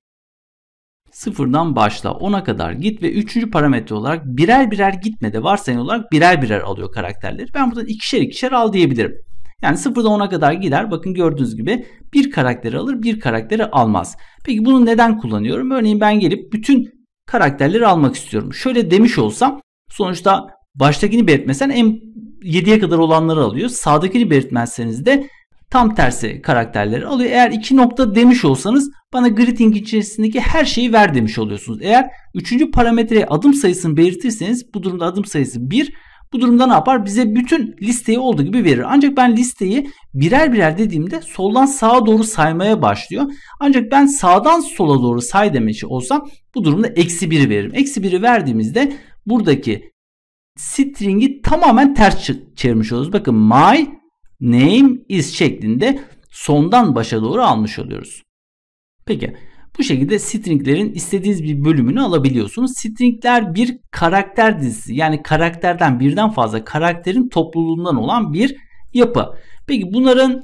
Sıfırdan başla 10'a kadar git ve üçüncü parametre olarak birer birer gitme gitmede varsayın olarak birer birer alıyor karakterleri. Ben buradan ikişer ikişer al diyebilirim. Yani sıfırdan 10'a kadar gider. Bakın gördüğünüz gibi bir karakteri alır bir karakteri almaz. Peki bunu neden kullanıyorum? Örneğin ben gelip bütün karakterleri almak istiyorum. Şöyle demiş olsam sonuçta baştakini belirtmesen en 7'ye kadar olanları alıyor. Sağdakini belirtmezseniz de tam tersi karakterleri alıyor. Eğer iki nokta demiş olsanız bana greeting içerisindeki her şeyi ver demiş oluyorsunuz. Eğer üçüncü parametreye adım sayısını belirtirseniz bu durumda adım sayısı 1 bu durumda ne yapar? Bize bütün listeyi olduğu gibi verir. Ancak ben listeyi birer birer dediğimde soldan sağa doğru saymaya başlıyor. Ancak ben sağdan sola doğru say demiş olsam bu durumda eksi 1'i veririm. Eksi 1'i verdiğimizde buradaki string'i tamamen ters çevirmiş oluruz. Bakın my name is şeklinde sondan başa doğru almış oluyoruz. Peki bu şekilde stringlerin istediğiniz bir bölümünü alabiliyorsunuz. Stringler bir karakter dizisi yani karakterden birden fazla karakterin topluluğundan olan bir yapı. Peki bunların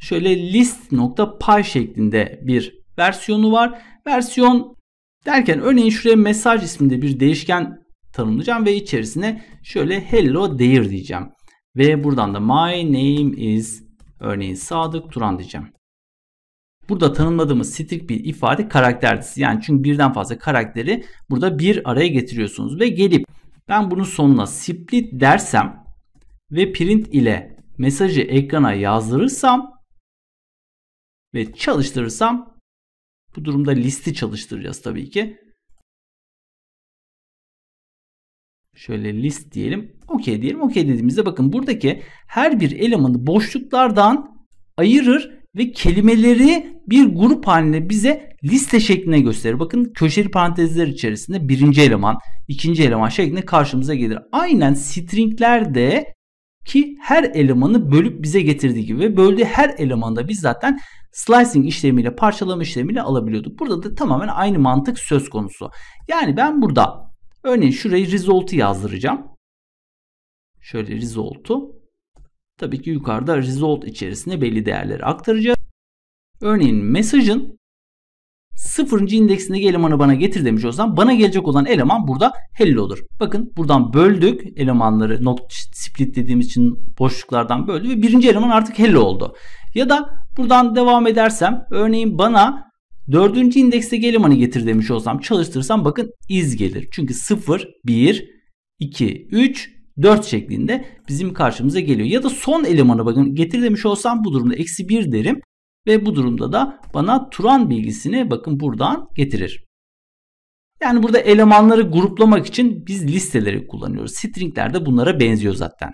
şöyle list.py şeklinde bir versiyonu var. Versiyon derken örneğin şuraya mesaj isminde bir değişken tanımlayacağım ve içerisine şöyle hello there diyeceğim. Ve buradan da my name is örneğin Sadık Turan diyeceğim. Burada tanımladığımız string bir ifade karakter Yani çünkü birden fazla karakteri burada bir araya getiriyorsunuz ve gelip ben bunun sonuna split dersem ve print ile mesajı ekrana yazdırırsam ve çalıştırırsam bu durumda listi çalıştıracağız tabii ki. Şöyle list diyelim. OK diyelim. OK dediğimizde bakın buradaki her bir elemanı boşluklardan ayırır ve kelimeleri bir grup haline bize liste şeklinde gösterir. Bakın köşeli parantezler içerisinde birinci eleman, ikinci eleman şeklinde karşımıza gelir. Aynen stringlerde ki her elemanı bölüp bize getirdiği gibi ve böldüğü her elemanda biz zaten slicing işlemiyle parçalama işlemiyle alabiliyorduk. Burada da tamamen aynı mantık söz konusu. Yani ben burada Örneğin şurayı result'u yazdıracağım. Şöyle result'u. Tabii ki yukarıda result içerisinde belli değerleri aktaracağız. Örneğin mesajın sıfırıncı indeksindeki elemanı bana getir demiş olsam bana gelecek olan eleman burada hello'dur. Bakın buradan böldük elemanları not split dediğimiz için boşluklardan böldü ve birinci eleman artık hello oldu. Ya da buradan devam edersem örneğin bana Dördüncü indekse gel elemanı hani getir demiş olsam çalıştırırsam bakın iz gelir. Çünkü 0, 1, 2, 3, 4 şeklinde bizim karşımıza geliyor. Ya da son elemanı bakın getir demiş olsam bu durumda eksi 1 derim. Ve bu durumda da bana Turan bilgisini bakın buradan getirir. Yani burada elemanları gruplamak için biz listeleri kullanıyoruz. Stringler de bunlara benziyor zaten.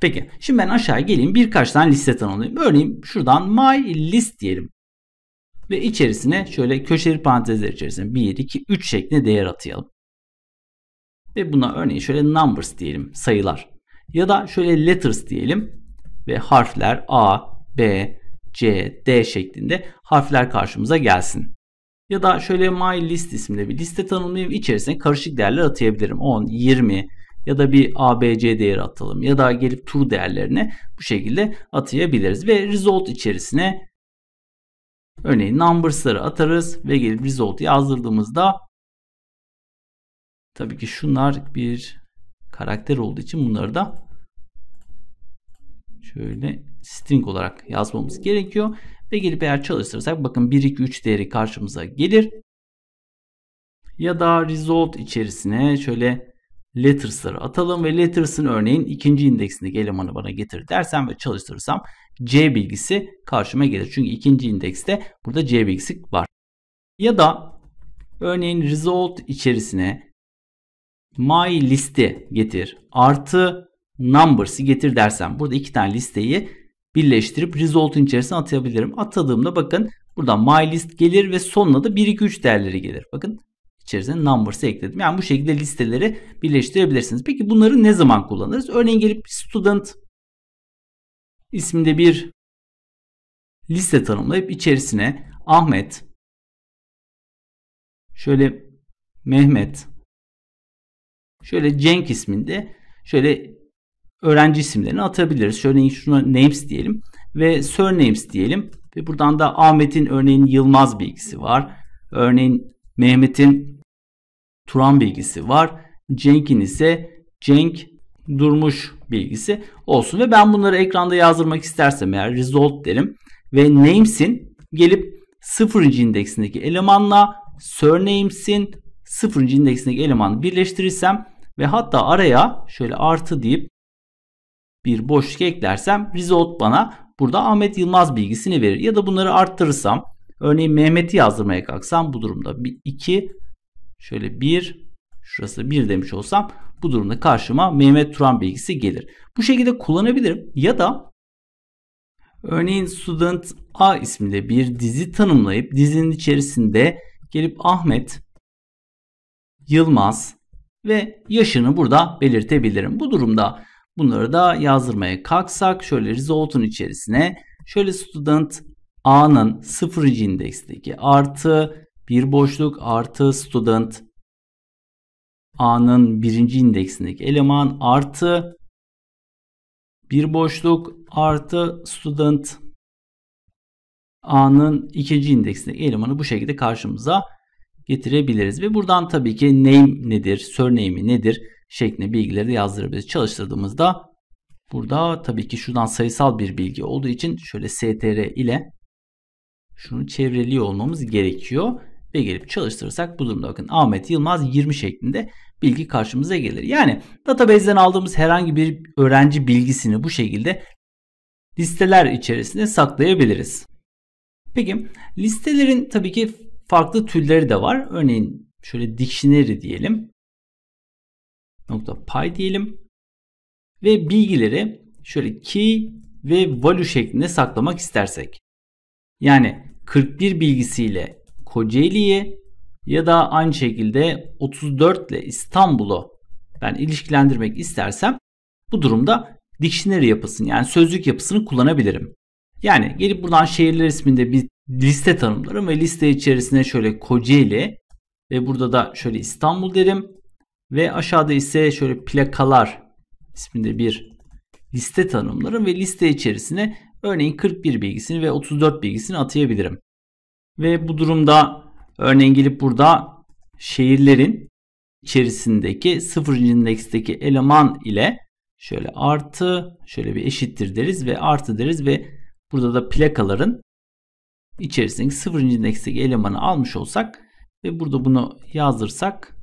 Peki şimdi ben aşağı geleyim birkaç tane liste tanımlayayım. Örneğin şuradan my list diyelim. Ve içerisine şöyle köşeli parantezler içerisine 1, 2, 3 şeklinde değer atayalım. Ve buna örneğin şöyle numbers diyelim sayılar. Ya da şöyle letters diyelim ve harfler A, B, C, D şeklinde harfler karşımıza gelsin. Ya da şöyle my list isimli bir liste tanımlayıp içerisine karışık değerler atayabilirim. 10, 20 ya da bir ABC değeri atalım ya da gelip true değerlerini bu şekilde atayabiliriz. Ve result içerisine Örneğin numbers'ları atarız ve gelip result yazdırdığımızda tabii ki şunlar bir karakter olduğu için bunları da şöyle string olarak yazmamız gerekiyor. Ve gelip eğer çalıştırırsak bakın 1, 2, 3 değeri karşımıza gelir. Ya da result içerisine şöyle letters'ları atalım ve letters'ın örneğin ikinci indeksindeki elemanı bana getir dersem ve çalıştırırsam C bilgisi karşıma gelir. Çünkü ikinci indekste burada C bilgisi var. Ya da örneğin result içerisine my listi getir artı numbers'ı getir dersem burada iki tane listeyi birleştirip result'un içerisine atayabilirim. Atadığımda bakın burada my list gelir ve sonuna da 1 2 3 değerleri gelir. Bakın içerisine numbers'ı ekledim. Yani bu şekilde listeleri birleştirebilirsiniz. Peki bunları ne zaman kullanırız? Örneğin gelip student isminde bir liste tanımlayıp içerisine Ahmet şöyle Mehmet şöyle Cenk isminde şöyle öğrenci isimlerini atabiliriz. Şöyle şuna names diyelim ve surnames diyelim ve buradan da Ahmet'in örneğin Yılmaz bilgisi var. Örneğin Mehmet'in Turan bilgisi var. Cenk'in ise Cenk durmuş bilgisi olsun. Ve ben bunları ekranda yazdırmak istersem eğer result derim. Ve names'in gelip 0. indeksindeki elemanla surnames'in 0. indeksindeki elemanı birleştirirsem ve hatta araya şöyle artı deyip bir boşluk eklersem result bana burada Ahmet Yılmaz bilgisini verir. Ya da bunları arttırırsam Örneğin Mehmet'i yazdırmaya kalksam bu durumda 2 şöyle 1 şurası 1 demiş olsam bu durumda karşıma Mehmet Turan bilgisi gelir. Bu şekilde kullanabilirim ya da örneğin Student A isminde bir dizi tanımlayıp dizinin içerisinde gelip Ahmet, Yılmaz ve yaşını burada belirtebilirim. Bu durumda bunları da yazdırmaya kalksak şöyle result'un içerisine şöyle student A'nın 0. indeksteki artı bir boşluk artı student A'nın birinci indeksindeki eleman artı bir boşluk artı student A'nın ikinci indeksindeki elemanı bu şekilde karşımıza getirebiliriz. Ve buradan tabii ki name nedir, surname'i nedir şeklinde bilgileri de yazdırabiliriz. Çalıştırdığımızda burada tabii ki şuradan sayısal bir bilgi olduğu için şöyle str ile şunu çevreliyor olmamız gerekiyor ve gelip çalıştırırsak bu durumda bakın Ahmet Yılmaz 20 şeklinde bilgi karşımıza gelir. Yani database'den aldığımız herhangi bir öğrenci bilgisini bu şekilde listeler içerisinde saklayabiliriz. Peki listelerin tabii ki farklı türleri de var. Örneğin şöyle dictionary diyelim. Nokta pay diyelim. Ve bilgileri şöyle key ve value şeklinde saklamak istersek. Yani 41 bilgisiyle Kocaeli'yi ya da aynı şekilde 34 ile İstanbul'u ben ilişkilendirmek istersem bu durumda dictionary yapısını yani sözlük yapısını kullanabilirim. Yani gelip buradan şehirler isminde bir liste tanımlarım ve liste içerisine şöyle Kocaeli ve burada da şöyle İstanbul derim ve aşağıda ise şöyle plakalar isminde bir liste tanımlarım ve liste içerisine Örneğin 41 bilgisini ve 34 bilgisini atayabilirim. Ve bu durumda örneğin gelip burada şehirlerin içerisindeki sıfır indeksteki eleman ile şöyle artı şöyle bir eşittir deriz ve artı deriz ve burada da plakaların içerisindeki sıfır indeksteki elemanı almış olsak ve burada bunu yazdırsak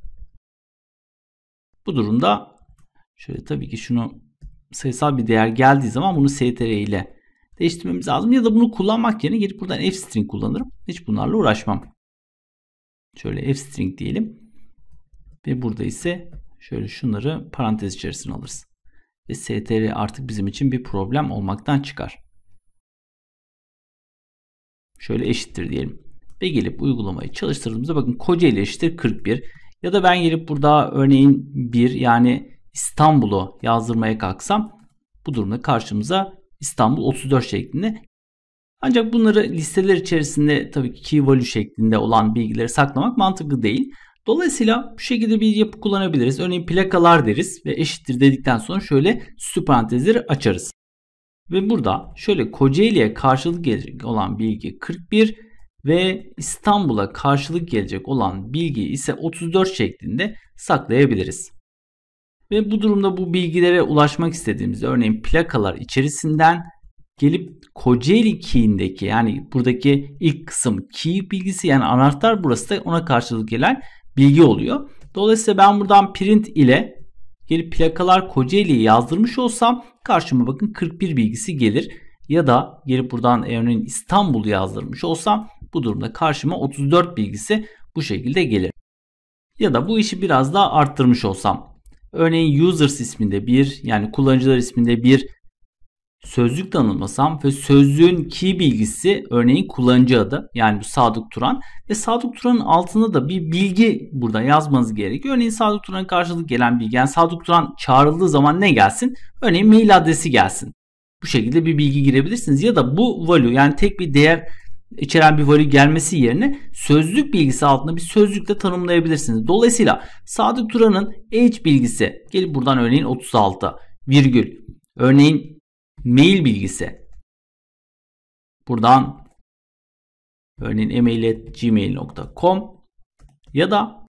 bu durumda şöyle tabii ki şunu sayısal bir değer geldiği zaman bunu STR ile değiştirmemiz lazım. Ya da bunu kullanmak yerine gelip buradan f-string kullanırım. Hiç bunlarla uğraşmam. Şöyle f-string diyelim. Ve burada ise şöyle şunları parantez içerisine alırız. Ve str artık bizim için bir problem olmaktan çıkar. Şöyle eşittir diyelim. Ve gelip uygulamayı çalıştırdığımızda bakın Kocaeli eşittir 41. Ya da ben gelip burada örneğin 1 yani İstanbul'u yazdırmaya kalksam bu durumda karşımıza İstanbul 34 şeklinde. Ancak bunları listeler içerisinde tabii ki key value şeklinde olan bilgileri saklamak mantıklı değil. Dolayısıyla bu şekilde bir yapı kullanabiliriz. Örneğin plakalar deriz ve eşittir dedikten sonra şöyle süs parantezleri açarız. Ve burada şöyle Kocaeli'ye karşılık gelecek olan bilgi 41 ve İstanbul'a karşılık gelecek olan bilgi ise 34 şeklinde saklayabiliriz. Ve bu durumda bu bilgilere ulaşmak istediğimizde örneğin plakalar içerisinden gelip Kocaeli key'indeki yani buradaki ilk kısım key bilgisi yani anahtar burası da ona karşılık gelen bilgi oluyor. Dolayısıyla ben buradan print ile gelip plakalar Kocaeli'yi yazdırmış olsam karşıma bakın 41 bilgisi gelir. Ya da gelip buradan e, örneğin İstanbul'u yazdırmış olsam bu durumda karşıma 34 bilgisi bu şekilde gelir. Ya da bu işi biraz daha arttırmış olsam Örneğin users isminde bir yani kullanıcılar isminde bir sözlük tanımlasam ve sözlüğün key bilgisi örneğin kullanıcı adı yani bu Sadık Turan ve Sadık Turan'ın altında da bir bilgi burada yazmanız gerekiyor. Örneğin Sadık Turan'a karşılık gelen bilgi yani Sadık Turan çağrıldığı zaman ne gelsin? Örneğin mail adresi gelsin. Bu şekilde bir bilgi girebilirsiniz ya da bu value yani tek bir değer içeren bir varil gelmesi yerine sözlük bilgisi altında bir sözlükle tanımlayabilirsiniz. Dolayısıyla Sadık Turan'ın age bilgisi gelip buradan örneğin 36 virgül örneğin mail bilgisi buradan örneğin email@gmail.com ya da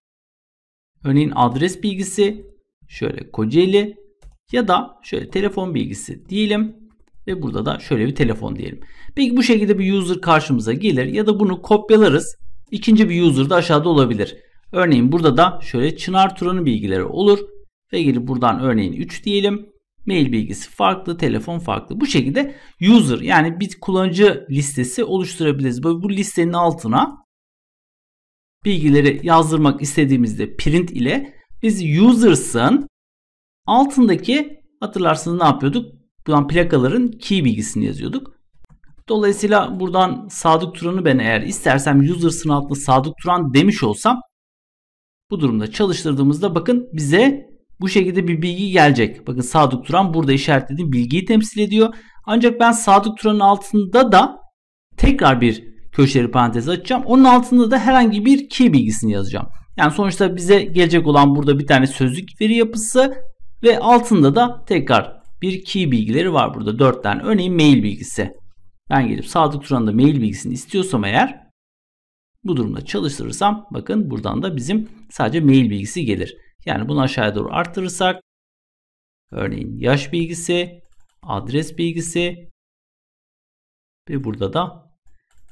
örneğin adres bilgisi şöyle Kocaeli ya da şöyle telefon bilgisi diyelim ve burada da şöyle bir telefon diyelim. Peki bu şekilde bir user karşımıza gelir ya da bunu kopyalarız. İkinci bir user da aşağıda olabilir. Örneğin burada da şöyle Çınar Turan'ın bilgileri olur. Ve gelip buradan örneğin 3 diyelim. Mail bilgisi farklı, telefon farklı. Bu şekilde user yani bir kullanıcı listesi oluşturabiliriz. Böyle bu listenin altına bilgileri yazdırmak istediğimizde print ile biz users'ın altındaki hatırlarsınız ne yapıyorduk? Buradan plakaların key bilgisini yazıyorduk. Dolayısıyla buradan Sadık Turan'ı ben eğer istersem user'sın altında Sadık Turan demiş olsam bu durumda çalıştırdığımızda bakın bize bu şekilde bir bilgi gelecek. Bakın Sadık Turan burada işaretlediğim bilgiyi temsil ediyor. Ancak ben Sadık Turan'ın altında da tekrar bir köşeli parantez açacağım. Onun altında da herhangi bir key bilgisini yazacağım. Yani sonuçta bize gelecek olan burada bir tane sözlük veri yapısı ve altında da tekrar bir key bilgileri var burada. 4 tane örneğin mail bilgisi. Ben gelip Sadık Turan'ın da mail bilgisini istiyorsam eğer bu durumda çalıştırırsam bakın buradan da bizim sadece mail bilgisi gelir. Yani bunu aşağıya doğru arttırırsak örneğin yaş bilgisi, adres bilgisi ve burada da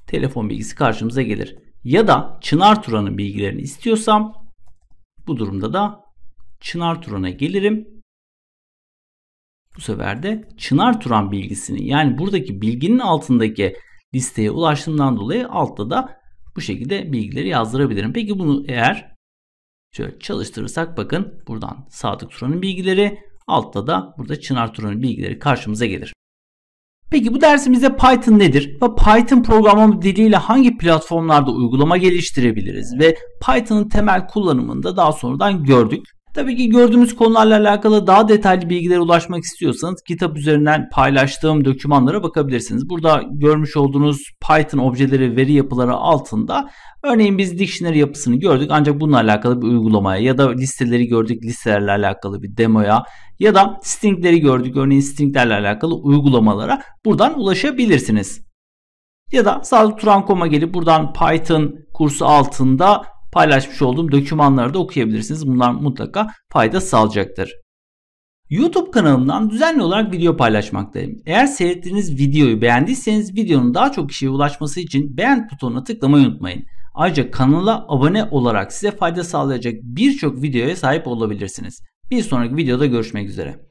telefon bilgisi karşımıza gelir. Ya da Çınar Turan'ın bilgilerini istiyorsam bu durumda da Çınar Turan'a gelirim bu sefer de Çınar Turan bilgisini yani buradaki bilginin altındaki listeye ulaştığımdan dolayı altta da bu şekilde bilgileri yazdırabilirim. Peki bunu eğer şöyle çalıştırırsak bakın buradan Sadık Turan'ın bilgileri altta da burada Çınar Turan'ın bilgileri karşımıza gelir. Peki bu dersimizde Python nedir ve Python programlama diliyle hangi platformlarda uygulama geliştirebiliriz ve Python'ın temel kullanımını da daha sonradan gördük. Tabii ki gördüğümüz konularla alakalı daha detaylı bilgilere ulaşmak istiyorsanız kitap üzerinden paylaştığım dokümanlara bakabilirsiniz. Burada görmüş olduğunuz Python objeleri veri yapıları altında örneğin biz dictionary yapısını gördük ancak bununla alakalı bir uygulamaya ya da listeleri gördük listelerle alakalı bir demoya ya da stringleri gördük örneğin stringlerle alakalı uygulamalara buradan ulaşabilirsiniz. Ya da sadece Turan.com'a gelip buradan Python kursu altında paylaşmış olduğum dokümanları da okuyabilirsiniz. Bunlar mutlaka fayda sağlayacaktır. YouTube kanalımdan düzenli olarak video paylaşmaktayım. Eğer seyrettiğiniz videoyu beğendiyseniz videonun daha çok kişiye ulaşması için beğen butonuna tıklamayı unutmayın. Ayrıca kanala abone olarak size fayda sağlayacak birçok videoya sahip olabilirsiniz. Bir sonraki videoda görüşmek üzere.